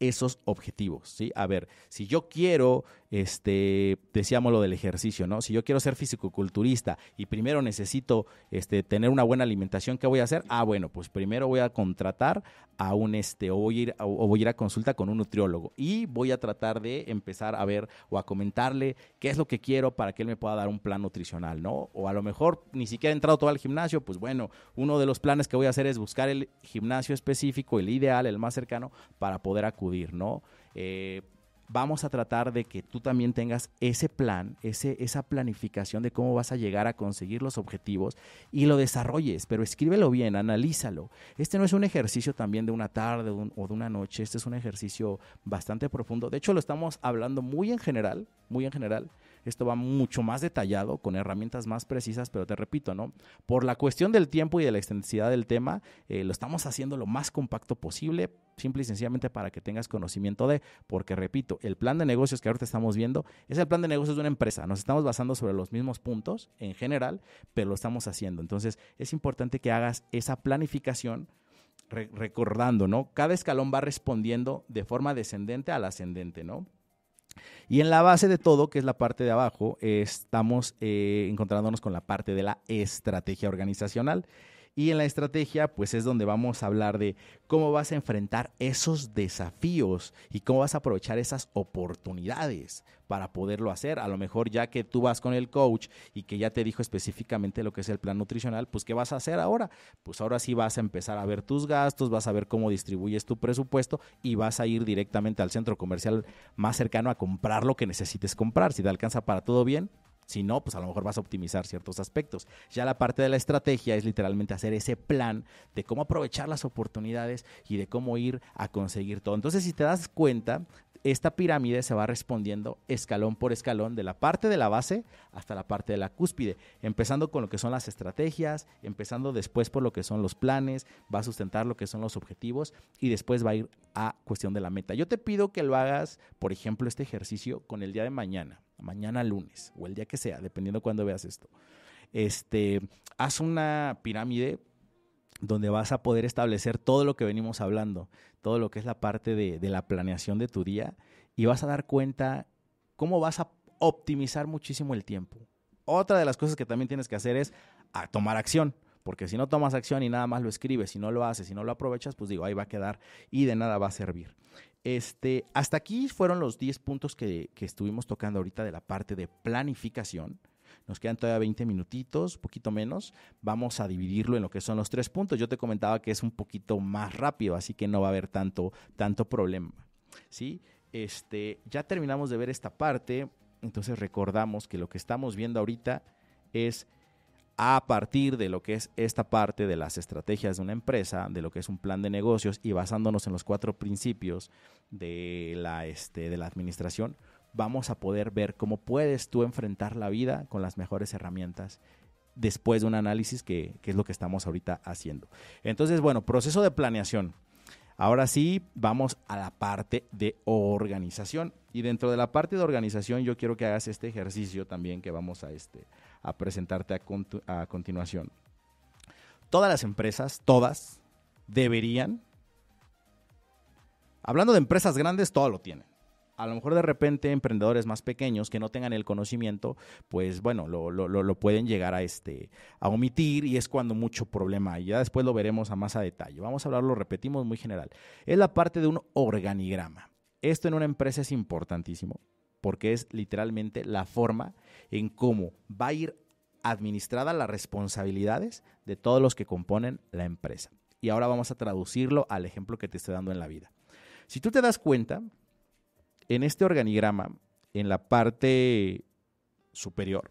esos objetivos, ¿sí? A ver, si yo quiero, este, decíamos lo del ejercicio, ¿no? Si yo quiero ser fisicoculturista y primero necesito este, tener una buena alimentación, ¿qué voy a hacer? Ah, bueno, pues primero voy a contratar a un, este, o voy a ir, o voy a, ir a consulta con un nutriólogo y voy a tratar de empezar a ver o a comentarle qué es lo que quiero para que él me pueda dar un plan nutricional, ¿no? O a lo mejor ni siquiera he entrado todo al gimnasio, pues bueno, uno de los planes que voy a hacer es buscar el gimnasio específico, el ideal, el más cercano, para poder acudir ¿no? Eh, vamos a tratar de que tú también tengas ese plan, ese, esa planificación de cómo vas a llegar a conseguir los objetivos y lo desarrolles, pero escríbelo bien, analízalo. Este no es un ejercicio también de una tarde o de una noche, este es un ejercicio bastante profundo. De hecho, lo estamos hablando muy en general, muy en general, esto va mucho más detallado, con herramientas más precisas, pero te repito, ¿no? Por la cuestión del tiempo y de la extensidad del tema, eh, lo estamos haciendo lo más compacto posible, simple y sencillamente para que tengas conocimiento de, porque repito, el plan de negocios que ahorita estamos viendo es el plan de negocios de una empresa. Nos estamos basando sobre los mismos puntos en general, pero lo estamos haciendo. Entonces, es importante que hagas esa planificación recordando, ¿no? Cada escalón va respondiendo de forma descendente al ascendente, ¿no? Y en la base de todo, que es la parte de abajo, estamos eh, encontrándonos con la parte de la estrategia organizacional. Y en la estrategia, pues es donde vamos a hablar de cómo vas a enfrentar esos desafíos y cómo vas a aprovechar esas oportunidades para poderlo hacer. A lo mejor ya que tú vas con el coach y que ya te dijo específicamente lo que es el plan nutricional, pues ¿qué vas a hacer ahora? Pues ahora sí vas a empezar a ver tus gastos, vas a ver cómo distribuyes tu presupuesto y vas a ir directamente al centro comercial más cercano a comprar lo que necesites comprar. Si te alcanza para todo bien, si no, pues a lo mejor vas a optimizar ciertos aspectos. Ya la parte de la estrategia es literalmente hacer ese plan de cómo aprovechar las oportunidades y de cómo ir a conseguir todo. Entonces, si te das cuenta, esta pirámide se va respondiendo escalón por escalón de la parte de la base hasta la parte de la cúspide, empezando con lo que son las estrategias, empezando después por lo que son los planes, va a sustentar lo que son los objetivos y después va a ir a cuestión de la meta. Yo te pido que lo hagas, por ejemplo, este ejercicio con el día de mañana mañana lunes o el día que sea, dependiendo cuándo veas esto. Este, haz una pirámide donde vas a poder establecer todo lo que venimos hablando, todo lo que es la parte de, la planeación de tu día y vas a dar cuenta cómo vas a optimizar muchísimo el tiempo. Otra de las cosas que también tienes que hacer es tomar acción. Porque si no tomas acción y nada más lo escribes, si no lo haces, si no lo aprovechas, pues digo, ahí va a quedar y de nada va a servir. Este, hasta aquí fueron los 10 puntos que, estuvimos tocando ahorita de la parte de planificación. Nos quedan todavía 20 minutitos, poquito menos. Vamos a dividirlo en lo que son los tres puntos. Yo te comentaba que es un poquito más rápido, así que no va a haber tanto, tanto problema. ¿sí? Este, ya terminamos de ver esta parte, entonces recordamos que lo que estamos viendo ahorita es a partir de lo que es esta parte de las estrategias de una empresa, de lo que es un plan de negocios y basándonos en los cuatro principios de la, este, de la administración, vamos a poder ver cómo puedes tú enfrentar la vida con las mejores herramientas después de un análisis que, que es lo que estamos ahorita haciendo. Entonces, bueno, proceso de planeación. Ahora sí, vamos a la parte de organización. Y dentro de la parte de organización, yo quiero que hagas este ejercicio también que vamos a, este, a presentarte a, continuación. Todas las empresas, todas, deberían, hablando de empresas grandes, todo lo tienen a lo mejor de repente emprendedores más pequeños que no tengan el conocimiento, pues bueno, lo, pueden llegar a, este, a omitir y es cuando mucho problema hay. Ya después lo veremos a más a detalle. Vamos a hablarlo, repetimos, muy general. Es la parte de un organigrama. Esto en una empresa es importantísimo porque es literalmente la forma en cómo va a ir administrada las responsabilidades de todos los que componen la empresa. Y ahora vamos a traducirlo al ejemplo que te estoy dando en la vida. Si tú te das cuenta, en este organigrama, en la parte superior,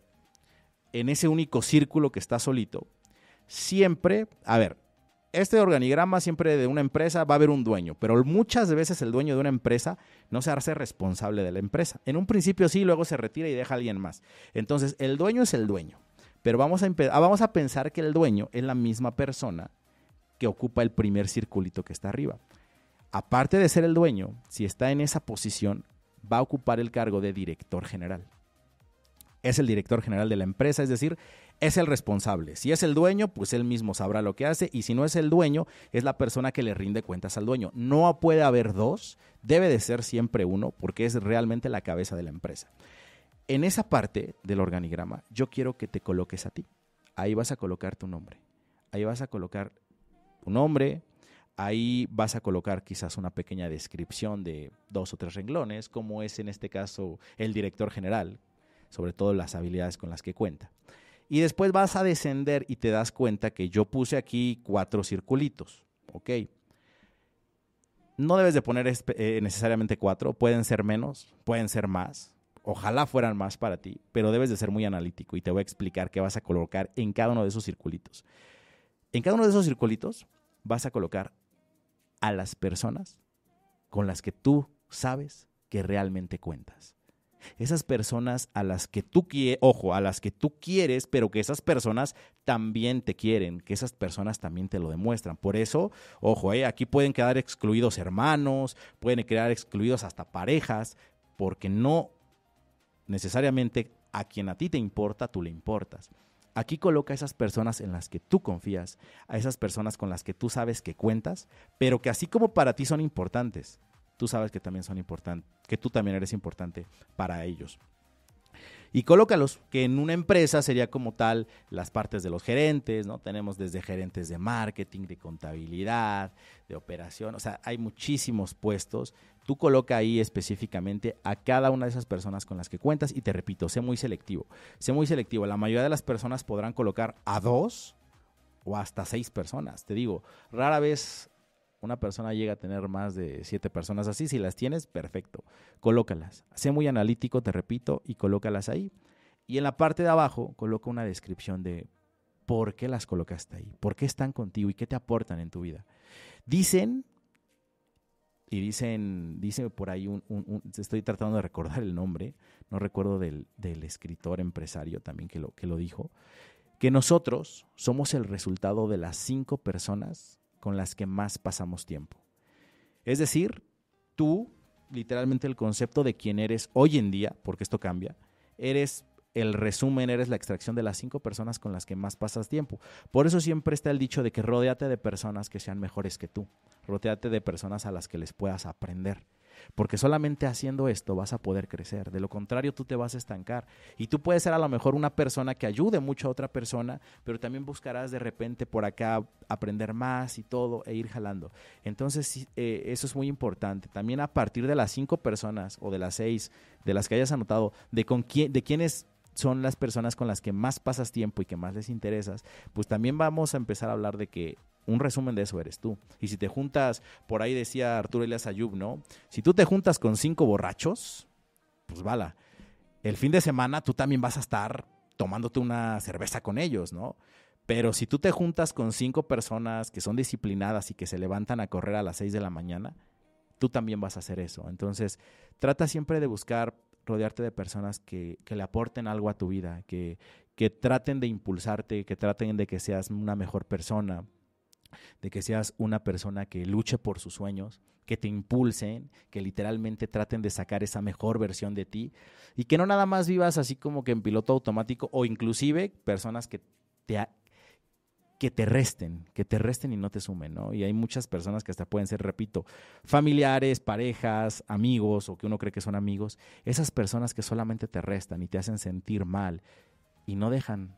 en ese único círculo que está solito, siempre, a ver, este organigrama siempre de una empresa va a haber un dueño, pero muchas veces el dueño de una empresa no se hace responsable de la empresa. En un principio sí, luego se retira y deja a alguien más. Entonces, el dueño es el dueño, pero vamos a, ah, vamos a pensar que el dueño es la misma persona que ocupa el primer circulito que está arriba. Aparte de ser el dueño, si está en esa posición, va a ocupar el cargo de director general. Es el director general de la empresa, es decir, es el responsable. Si es el dueño, pues él mismo sabrá lo que hace. Y si no es el dueño, es la persona que le rinde cuentas al dueño. No puede haber dos, debe de ser siempre uno, porque es realmente la cabeza de la empresa. En esa parte del organigrama, yo quiero que te coloques a ti. Ahí vas a colocar tu nombre. Ahí vas a colocar tu nombre, Ahí vas a colocar quizás una pequeña descripción de dos o tres renglones, como es en este caso el director general, sobre todo las habilidades con las que cuenta. Y después vas a descender y te das cuenta que yo puse aquí cuatro circulitos. Ok. No debes de poner eh, necesariamente cuatro, pueden ser menos, pueden ser más. Ojalá fueran más para ti, pero debes de ser muy analítico y te voy a explicar qué vas a colocar en cada uno de esos circulitos. En cada uno de esos circulitos vas a colocar a las personas con las que tú sabes que realmente cuentas esas personas a las que tú quieres, ojo, a las que tú quieres, pero que esas personas también te quieren, que esas personas también te lo demuestran. Por eso, ojo, eh, aquí pueden quedar excluidos hermanos, pueden quedar excluidos hasta parejas, porque no necesariamente a quien a ti te importa, tú le importas. Aquí coloca a esas personas en las que tú confías, a esas personas con las que tú sabes que cuentas, pero que así como para ti son importantes, tú sabes que también son importantes, que tú también eres importante para ellos. Y colócalos, que en una empresa sería como tal las partes de los gerentes, ¿no? Tenemos desde gerentes de marketing, de contabilidad, de operación, o sea, hay muchísimos puestos. Tú coloca ahí específicamente a cada una de esas personas con las que cuentas y te repito, sé muy selectivo, sé muy selectivo. La mayoría de las personas podrán colocar a dos o hasta seis personas, te digo, rara vez una persona llega a tener más de siete personas así. Si las tienes, perfecto. Colócalas. Sé muy analítico, te repito, y colócalas ahí. Y en la parte de abajo coloca una descripción de por qué las colocaste ahí, por qué están contigo y qué te aportan en tu vida. Dicen, y dicen, dice por ahí un, estoy tratando de recordar el nombre, no recuerdo del, escritor empresario también que lo, que lo dijo, que nosotros somos el resultado de las cinco personas con las que más pasamos tiempo. Es decir, tú, literalmente el concepto de quién eres hoy en día, porque esto cambia, eres el resumen, eres la extracción de las cinco personas con las que más pasas tiempo. Por eso siempre está el dicho de que rodeate de personas que sean mejores que tú, Rodeate de personas a las que les puedas aprender. Porque solamente haciendo esto vas a poder crecer. De lo contrario, tú te vas a estancar. Y tú puedes ser a lo mejor una persona que ayude mucho a otra persona, pero también buscarás de repente por acá aprender más y todo e ir jalando. Entonces, eh, eso es muy importante. También a partir de las cinco personas o de las seis, de las que hayas anotado, de, con quién, de quiénes son las personas con las que más pasas tiempo y que más les interesas, pues también vamos a empezar a hablar de que un resumen de eso eres tú. Y si te juntas, por ahí decía Arturo Elias Ayub, ¿no? Si tú te juntas con cinco borrachos, pues bala. El fin de semana tú también vas a estar tomándote una cerveza con ellos, ¿no? Pero si tú te juntas con cinco personas que son disciplinadas y que se levantan a correr a las seis de la mañana, tú también vas a hacer eso. Entonces, trata siempre de buscar rodearte de personas que, le aporten algo a tu vida, que, que traten de impulsarte, que traten de que seas una mejor persona, de que seas una persona que luche por sus sueños, que te impulsen, que literalmente traten de sacar esa mejor versión de ti y que no nada más vivas así como que en piloto automático o inclusive personas que te, que te resten, que te resten y no te sumen, ¿no? Y hay muchas personas que hasta pueden ser, repito, familiares, parejas, amigos o que uno cree que son amigos, esas personas que solamente te restan y te hacen sentir mal y no dejan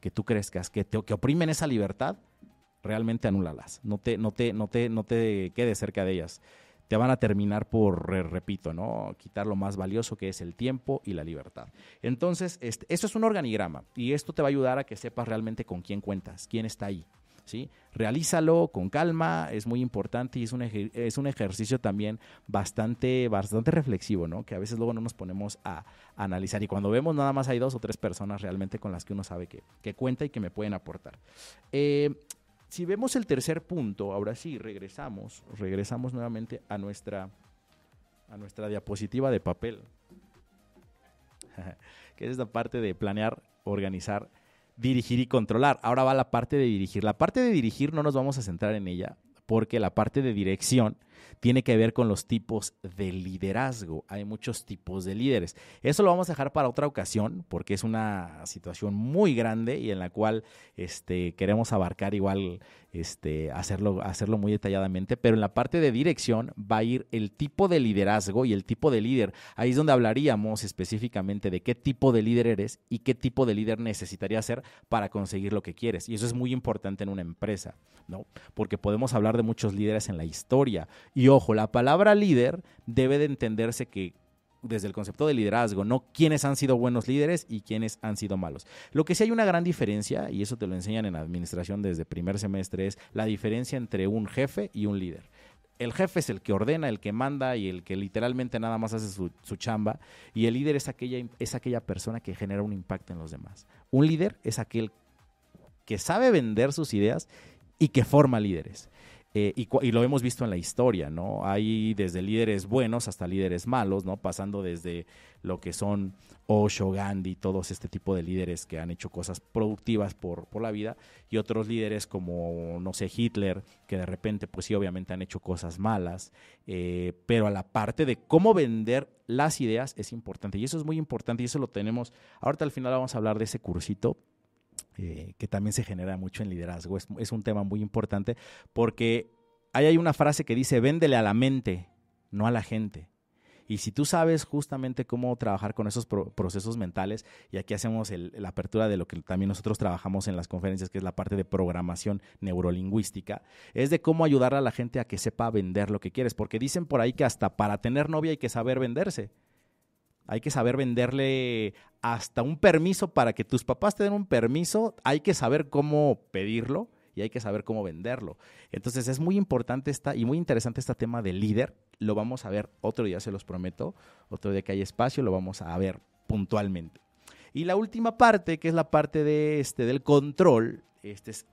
que tú crezcas, que, te, que oprimen esa libertad realmente anúlalas. No te, no no no te quedes cerca de ellas. Te van a terminar por, repito, ¿no? Quitar lo más valioso que es el tiempo y la libertad. Entonces, este, esto es un organigrama y esto te va a ayudar a que sepas realmente con quién cuentas, quién está ahí. ¿sí? Realízalo con calma, es muy importante y es un, es un ejercicio también bastante, bastante reflexivo, ¿no? Que a veces luego no nos ponemos a, analizar. Y cuando vemos, nada más hay dos o tres personas realmente con las que uno sabe que, cuenta y que me pueden aportar. Eh, si vemos el tercer punto, ahora sí, regresamos, regresamos nuevamente a nuestra, a nuestra diapositiva de papel, que es esta parte de planear, organizar, dirigir y controlar. Ahora va la parte de dirigir. La parte de dirigir no nos vamos a centrar en ella, porque la parte de dirección tiene que ver con los tipos de liderazgo. Hay muchos tipos de líderes. Eso lo vamos a dejar para otra ocasión porque es una situación muy grande y en la cual este, queremos abarcar igual, este, hacerlo, hacerlo muy detalladamente. Pero en la parte de dirección va a ir el tipo de liderazgo y el tipo de líder. Ahí es donde hablaríamos específicamente de qué tipo de líder eres y qué tipo de líder necesitarías ser para conseguir lo que quieres. Y eso es muy importante en una empresa, ¿no? Porque podemos hablar de muchos líderes en la historia y ojo, la palabra líder debe de entenderse que desde el concepto de liderazgo, no quiénes han sido buenos líderes y quiénes han sido malos. Lo que sí hay una gran diferencia, y eso te lo enseñan en administración desde primer semestre, es la diferencia entre un jefe y un líder. El jefe es el que ordena, el que manda y el que literalmente nada más hace su, su chamba. Y el líder es aquella, es aquella persona que genera un impacto en los demás. Un líder es aquel que sabe vender sus ideas y que forma líderes. Eh, y, lo hemos visto en la historia, ¿no? Hay desde líderes buenos hasta líderes malos, ¿no? Pasando desde lo que son Osho, Gandhi, todos este tipo de líderes que han hecho cosas productivas por, la vida, y otros líderes como, no sé, Hitler, que de repente, pues sí, obviamente han hecho cosas malas, eh, pero a la parte de cómo vender las ideas es importante, y eso es muy importante, y eso lo tenemos, ahorita al final vamos a hablar de ese cursito, eh, que también se genera mucho en liderazgo. Es, un tema muy importante porque ahí hay una frase que dice, véndele a la mente, no a la gente. Y si tú sabes justamente cómo trabajar con esos procesos mentales, y aquí hacemos la apertura de lo que también nosotros trabajamos en las conferencias, que es la parte de programación neurolingüística, es de cómo ayudar a la gente a que sepa vender lo que quieres, porque dicen por ahí que hasta para tener novia hay que saber venderse hay que saber venderle hasta un permiso para que tus papás te den un permiso, hay que saber cómo pedirlo y hay que saber cómo venderlo. Entonces es muy importante esta y muy interesante este tema del líder. Lo vamos a ver otro día, se los prometo. Otro día que hay espacio, lo vamos a ver puntualmente. Y la última parte, que es la parte de este, del control, este es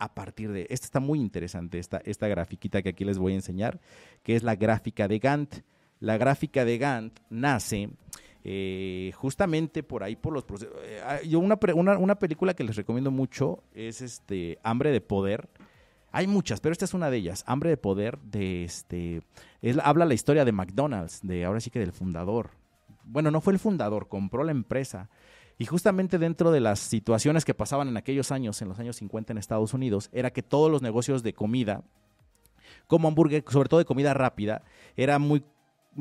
a partir de... Esta está muy interesante, esta, esta grafiquita que aquí les voy a enseñar, que es la gráfica de Gantt la gráfica de Gantt nace eh, justamente por ahí, por los procesos. Eh, ah, yo una, película que les recomiendo mucho es este Hambre de Poder. Hay muchas, pero esta es una de ellas. Hambre de Poder de este. habla la historia de McDonald's, de ahora sí que del fundador. Bueno, no fue el fundador, compró la empresa. Y justamente dentro de las situaciones que pasaban en aquellos años, en los años 50 en Estados Unidos, era que todos los negocios de comida, como hamburguesas, sobre todo de comida rápida, era muy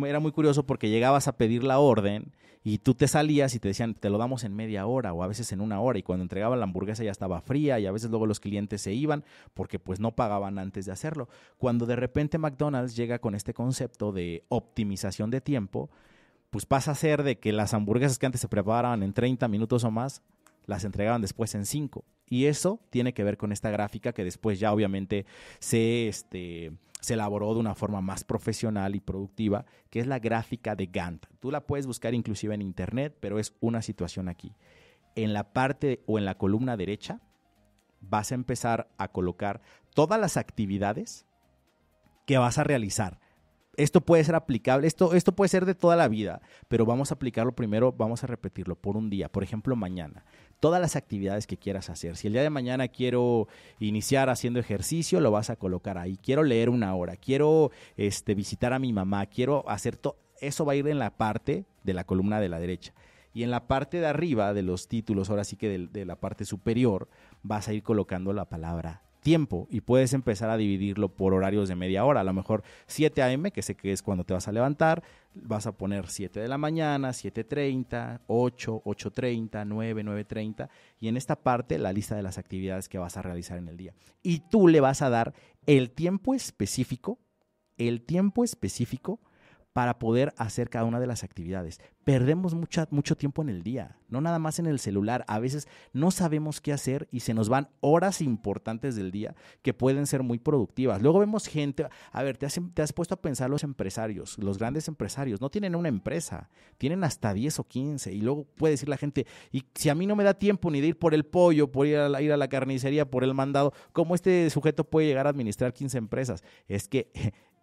era muy curioso porque llegabas a pedir la orden y tú te salías y te decían, te lo damos en media hora o a veces en una hora. Y cuando entregaba la hamburguesa ya estaba fría y a veces luego los clientes se iban porque pues no pagaban antes de hacerlo. Cuando de repente McDonald's llega con este concepto de optimización de tiempo, pues pasa a ser de que las hamburguesas que antes se preparaban en 30 minutos o más, las entregaban después en 5. Y eso tiene que ver con esta gráfica que después ya obviamente se... Este, se elaboró de una forma más profesional y productiva, que es la gráfica de Gantt. Tú la puedes buscar inclusive en internet, pero es una situación aquí. En la parte o en la columna derecha vas a empezar a colocar todas las actividades que vas a realizar. Esto puede ser aplicable, esto, esto puede ser de toda la vida, pero vamos a aplicarlo primero, vamos a repetirlo por un día, por ejemplo mañana todas las actividades que quieras hacer. Si el día de mañana quiero iniciar haciendo ejercicio, lo vas a colocar ahí. Quiero leer una hora, quiero este, visitar a mi mamá, quiero hacer todo. Eso va a ir en la parte de la columna de la derecha. Y en la parte de arriba de los títulos, ahora sí que de, de la parte superior, vas a ir colocando la palabra tiempo y puedes empezar a dividirlo por horarios de media hora. A lo mejor 7 a.m., que sé que es cuando te vas a levantar, vas a poner 7 de la mañana, 7.30, 8, 8.30, 9, 9.30 y en esta parte la lista de las actividades que vas a realizar en el día. Y tú le vas a dar el tiempo específico, el tiempo específico para poder hacer cada una de las actividades. Perdemos mucha, mucho tiempo en el día, no nada más en el celular. A veces no sabemos qué hacer y se nos van horas importantes del día que pueden ser muy productivas. Luego vemos gente, a ver, te has, em, te has puesto a pensar los empresarios, los grandes empresarios, no tienen una empresa, tienen hasta 10 o 15 y luego puede decir la gente, y si a mí no me da tiempo ni de ir por el pollo, por ir a ir a la carnicería, por el mandado, ¿cómo este sujeto puede llegar a administrar 15 empresas? Es que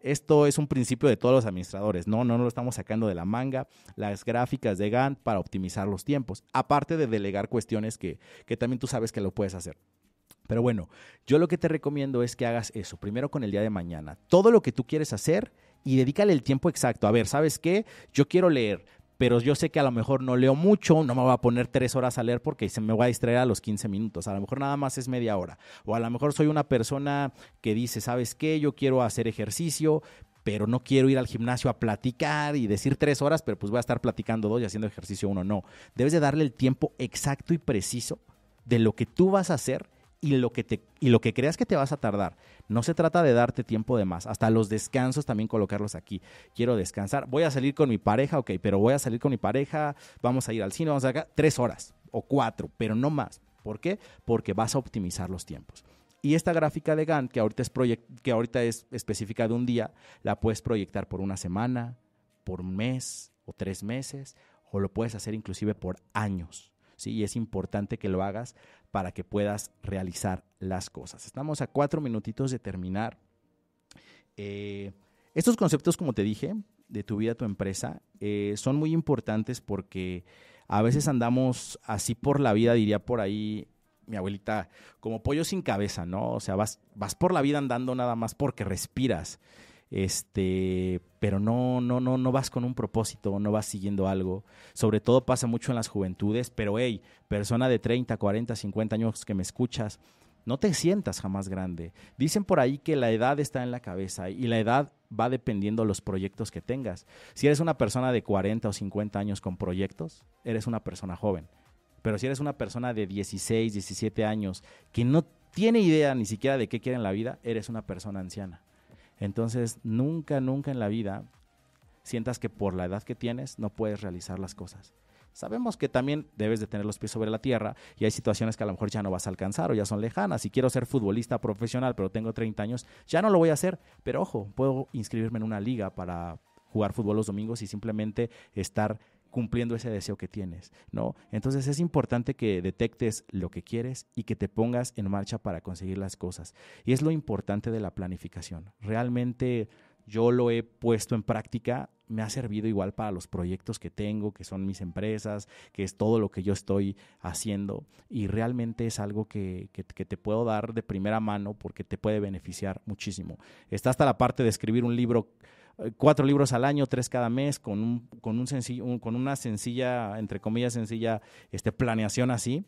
esto es un principio de todos los administradores, ¿no? No, lo estamos sacando de la manga, las gráficas de Gantt para optimizar los tiempos, aparte de delegar cuestiones que, que también tú sabes que lo puedes hacer. Pero bueno, yo lo que te recomiendo es que hagas eso, primero con el día de mañana, todo lo que tú quieres hacer y dedícale el tiempo exacto. A ver, ¿sabes qué? Yo quiero leer, pero yo sé que a lo mejor no leo mucho, no me voy a poner tres horas a leer porque se me voy a distraer a los 15 minutos, a lo mejor nada más es media hora, o a lo mejor soy una persona que dice, ¿sabes qué? Yo quiero hacer ejercicio, pero no quiero ir al gimnasio a platicar y decir tres horas, pero pues voy a estar platicando dos y haciendo ejercicio uno. No, debes de darle el tiempo exacto y preciso de lo que tú vas a hacer y lo, que te, y lo que creas que te vas a tardar. No se trata de darte tiempo de más. Hasta los descansos también colocarlos aquí. Quiero descansar. Voy a salir con mi pareja, ok, pero voy a salir con mi pareja. Vamos a ir al cine, vamos a acá. Tres horas o cuatro, pero no más. ¿Por qué? Porque vas a optimizar los tiempos. Y esta gráfica de Gantt, que ahorita es, que ahorita es específica de un día, la puedes proyectar por una semana, por un mes o tres meses, o lo puedes hacer inclusive por años. ¿sí? Y es importante que lo hagas para que puedas realizar las cosas. Estamos a cuatro minutitos de terminar. Eh, estos conceptos, como te dije, de tu vida, tu empresa, eh, son muy importantes porque a veces andamos así por la vida, diría por ahí mi abuelita, como pollo sin cabeza, ¿no? O sea, vas, vas por la vida andando nada más porque respiras este, pero no, no, no, no vas con un propósito, no vas siguiendo algo. Sobre todo pasa mucho en las juventudes, pero hey, persona de 30, 40, 50 años que me escuchas, no te sientas jamás grande. Dicen por ahí que la edad está en la cabeza y la edad va dependiendo de los proyectos que tengas. Si eres una persona de 40 o 50 años con proyectos, eres una persona joven. Pero si eres una persona de 16, 17 años que no tiene idea ni siquiera de qué quiere en la vida, eres una persona anciana. Entonces, nunca, nunca en la vida sientas que por la edad que tienes no puedes realizar las cosas. Sabemos que también debes de tener los pies sobre la tierra y hay situaciones que a lo mejor ya no vas a alcanzar o ya son lejanas. Si quiero ser futbolista profesional pero tengo 30 años, ya no lo voy a hacer. Pero ojo, puedo inscribirme en una liga para jugar fútbol los domingos y simplemente estar cumpliendo ese deseo que tienes, ¿no? Entonces es importante que detectes lo que quieres y que te pongas en marcha para conseguir las cosas. Y es lo importante de la planificación. Realmente yo lo he puesto en práctica, me ha servido igual para los proyectos que tengo, que son mis empresas, que es todo lo que yo estoy haciendo. Y realmente es algo que, que, te puedo dar de primera mano porque te puede beneficiar muchísimo. Está hasta la parte de escribir un libro eh, cuatro libros al año, tres cada mes, con, con, una sencilla, entre comillas, sencilla este, planeación así.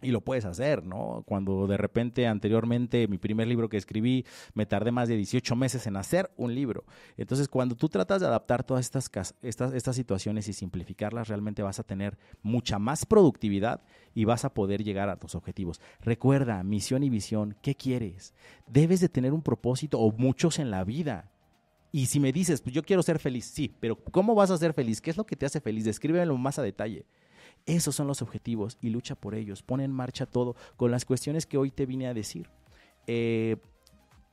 Y lo puedes hacer, ¿no? Cuando de repente anteriormente mi primer libro que escribí me tardé más de 18 meses en hacer un libro. Entonces, cuando tú tratas de adaptar todas estas, estas, estas situaciones y simplificarlas, realmente vas a tener mucha más productividad y vas a poder llegar a tus objetivos. Recuerda, misión y visión, ¿qué quieres? Debes de tener un propósito o muchos en la vida y si me dices, pues yo quiero ser feliz, sí, pero ¿cómo vas a ser feliz? ¿Qué es lo que te hace feliz? Descríbelo más a detalle. Esos son los objetivos y lucha por ellos. Pon en marcha todo con las cuestiones que hoy te vine a decir. Eh,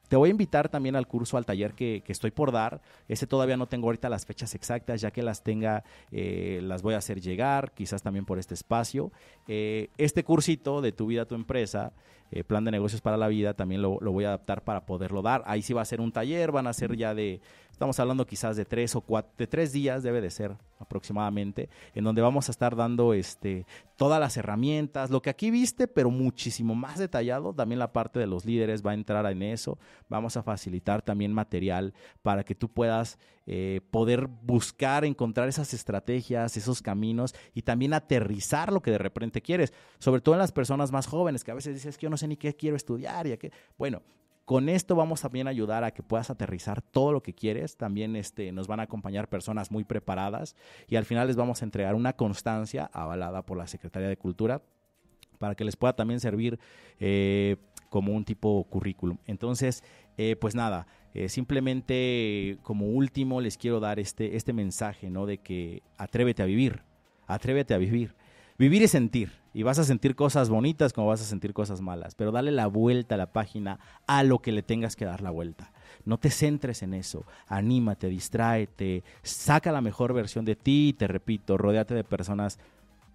te voy a invitar también al curso, al taller que, estoy por dar. Ese todavía no tengo ahorita las fechas exactas, ya que las tenga, eh, las voy a hacer llegar, quizás también por este espacio. Eh, este cursito de tu vida, tu empresa, eh, plan de negocios para la vida, también lo, voy a adaptar para poderlo dar. Ahí sí va a ser un taller, van a ser ya de, Estamos hablando quizás de tres o cuatro, de tres días debe de ser aproximadamente, en donde vamos a estar dando este, todas las herramientas, lo que aquí viste, pero muchísimo más detallado. También la parte de los líderes va a entrar en eso. Vamos a facilitar también material para que tú puedas eh, poder buscar, encontrar esas estrategias, esos caminos y también aterrizar lo que de repente quieres. Sobre todo en las personas más jóvenes que a veces dices que yo no sé ni qué quiero estudiar y a qué. Bueno, con esto vamos también a ayudar a que puedas aterrizar todo lo que quieres. También este, nos van a acompañar personas muy preparadas y al final les vamos a entregar una constancia avalada por la Secretaría de Cultura para que les pueda también servir eh, como un tipo currículum. Entonces, eh, pues nada, eh, simplemente como último les quiero dar este, este mensaje, ¿no? De que atrévete a vivir, atrévete a vivir. Vivir es sentir. Y vas a sentir cosas bonitas como vas a sentir cosas malas. Pero dale la vuelta a la página a lo que le tengas que dar la vuelta. No te centres en eso. Anímate, distráete, saca la mejor versión de ti. Y te repito, rodeate de personas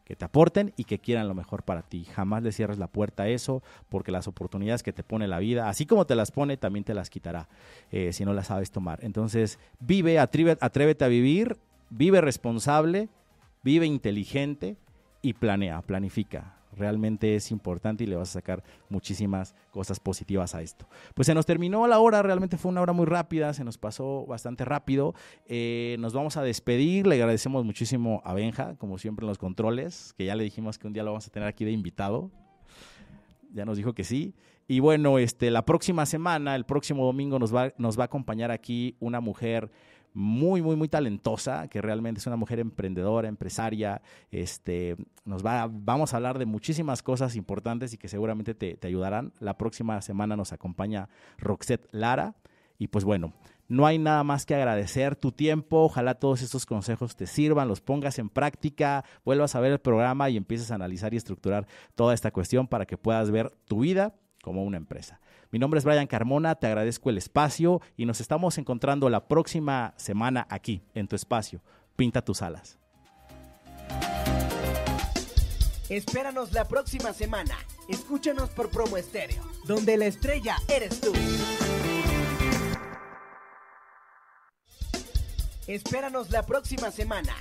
que te aporten y que quieran lo mejor para ti. Jamás le cierres la puerta a eso, porque las oportunidades que te pone la vida, así como te las pone, también te las quitará eh, si no las sabes tomar. Entonces, vive, atrévete a vivir, vive responsable, vive inteligente, y planea, planifica. Realmente es importante y le vas a sacar muchísimas cosas positivas a esto. Pues se nos terminó la hora, realmente fue una hora muy rápida, se nos pasó bastante rápido. Eh, nos vamos a despedir, le agradecemos muchísimo a Benja, como siempre en los controles, que ya le dijimos que un día lo vamos a tener aquí de invitado. Ya nos dijo que sí. Y bueno, este, la próxima semana, el próximo domingo, nos va, nos va a acompañar aquí una mujer muy, muy, muy talentosa, que realmente es una mujer emprendedora, empresaria. Este, nos va, vamos a hablar de muchísimas cosas importantes y que seguramente te, te ayudarán. La próxima semana nos acompaña Roxette Lara. Y pues bueno, no hay nada más que agradecer tu tiempo. Ojalá todos estos consejos te sirvan, los pongas en práctica, vuelvas a ver el programa y empieces a analizar y estructurar toda esta cuestión para que puedas ver tu vida como una empresa. Mi nombre es Brian Carmona, te agradezco el espacio y nos estamos encontrando la próxima semana aquí, en tu espacio. Pinta tus alas. Espéranos la próxima semana. Escúchanos por Promo Estéreo, donde la estrella eres tú. Espéranos la próxima semana.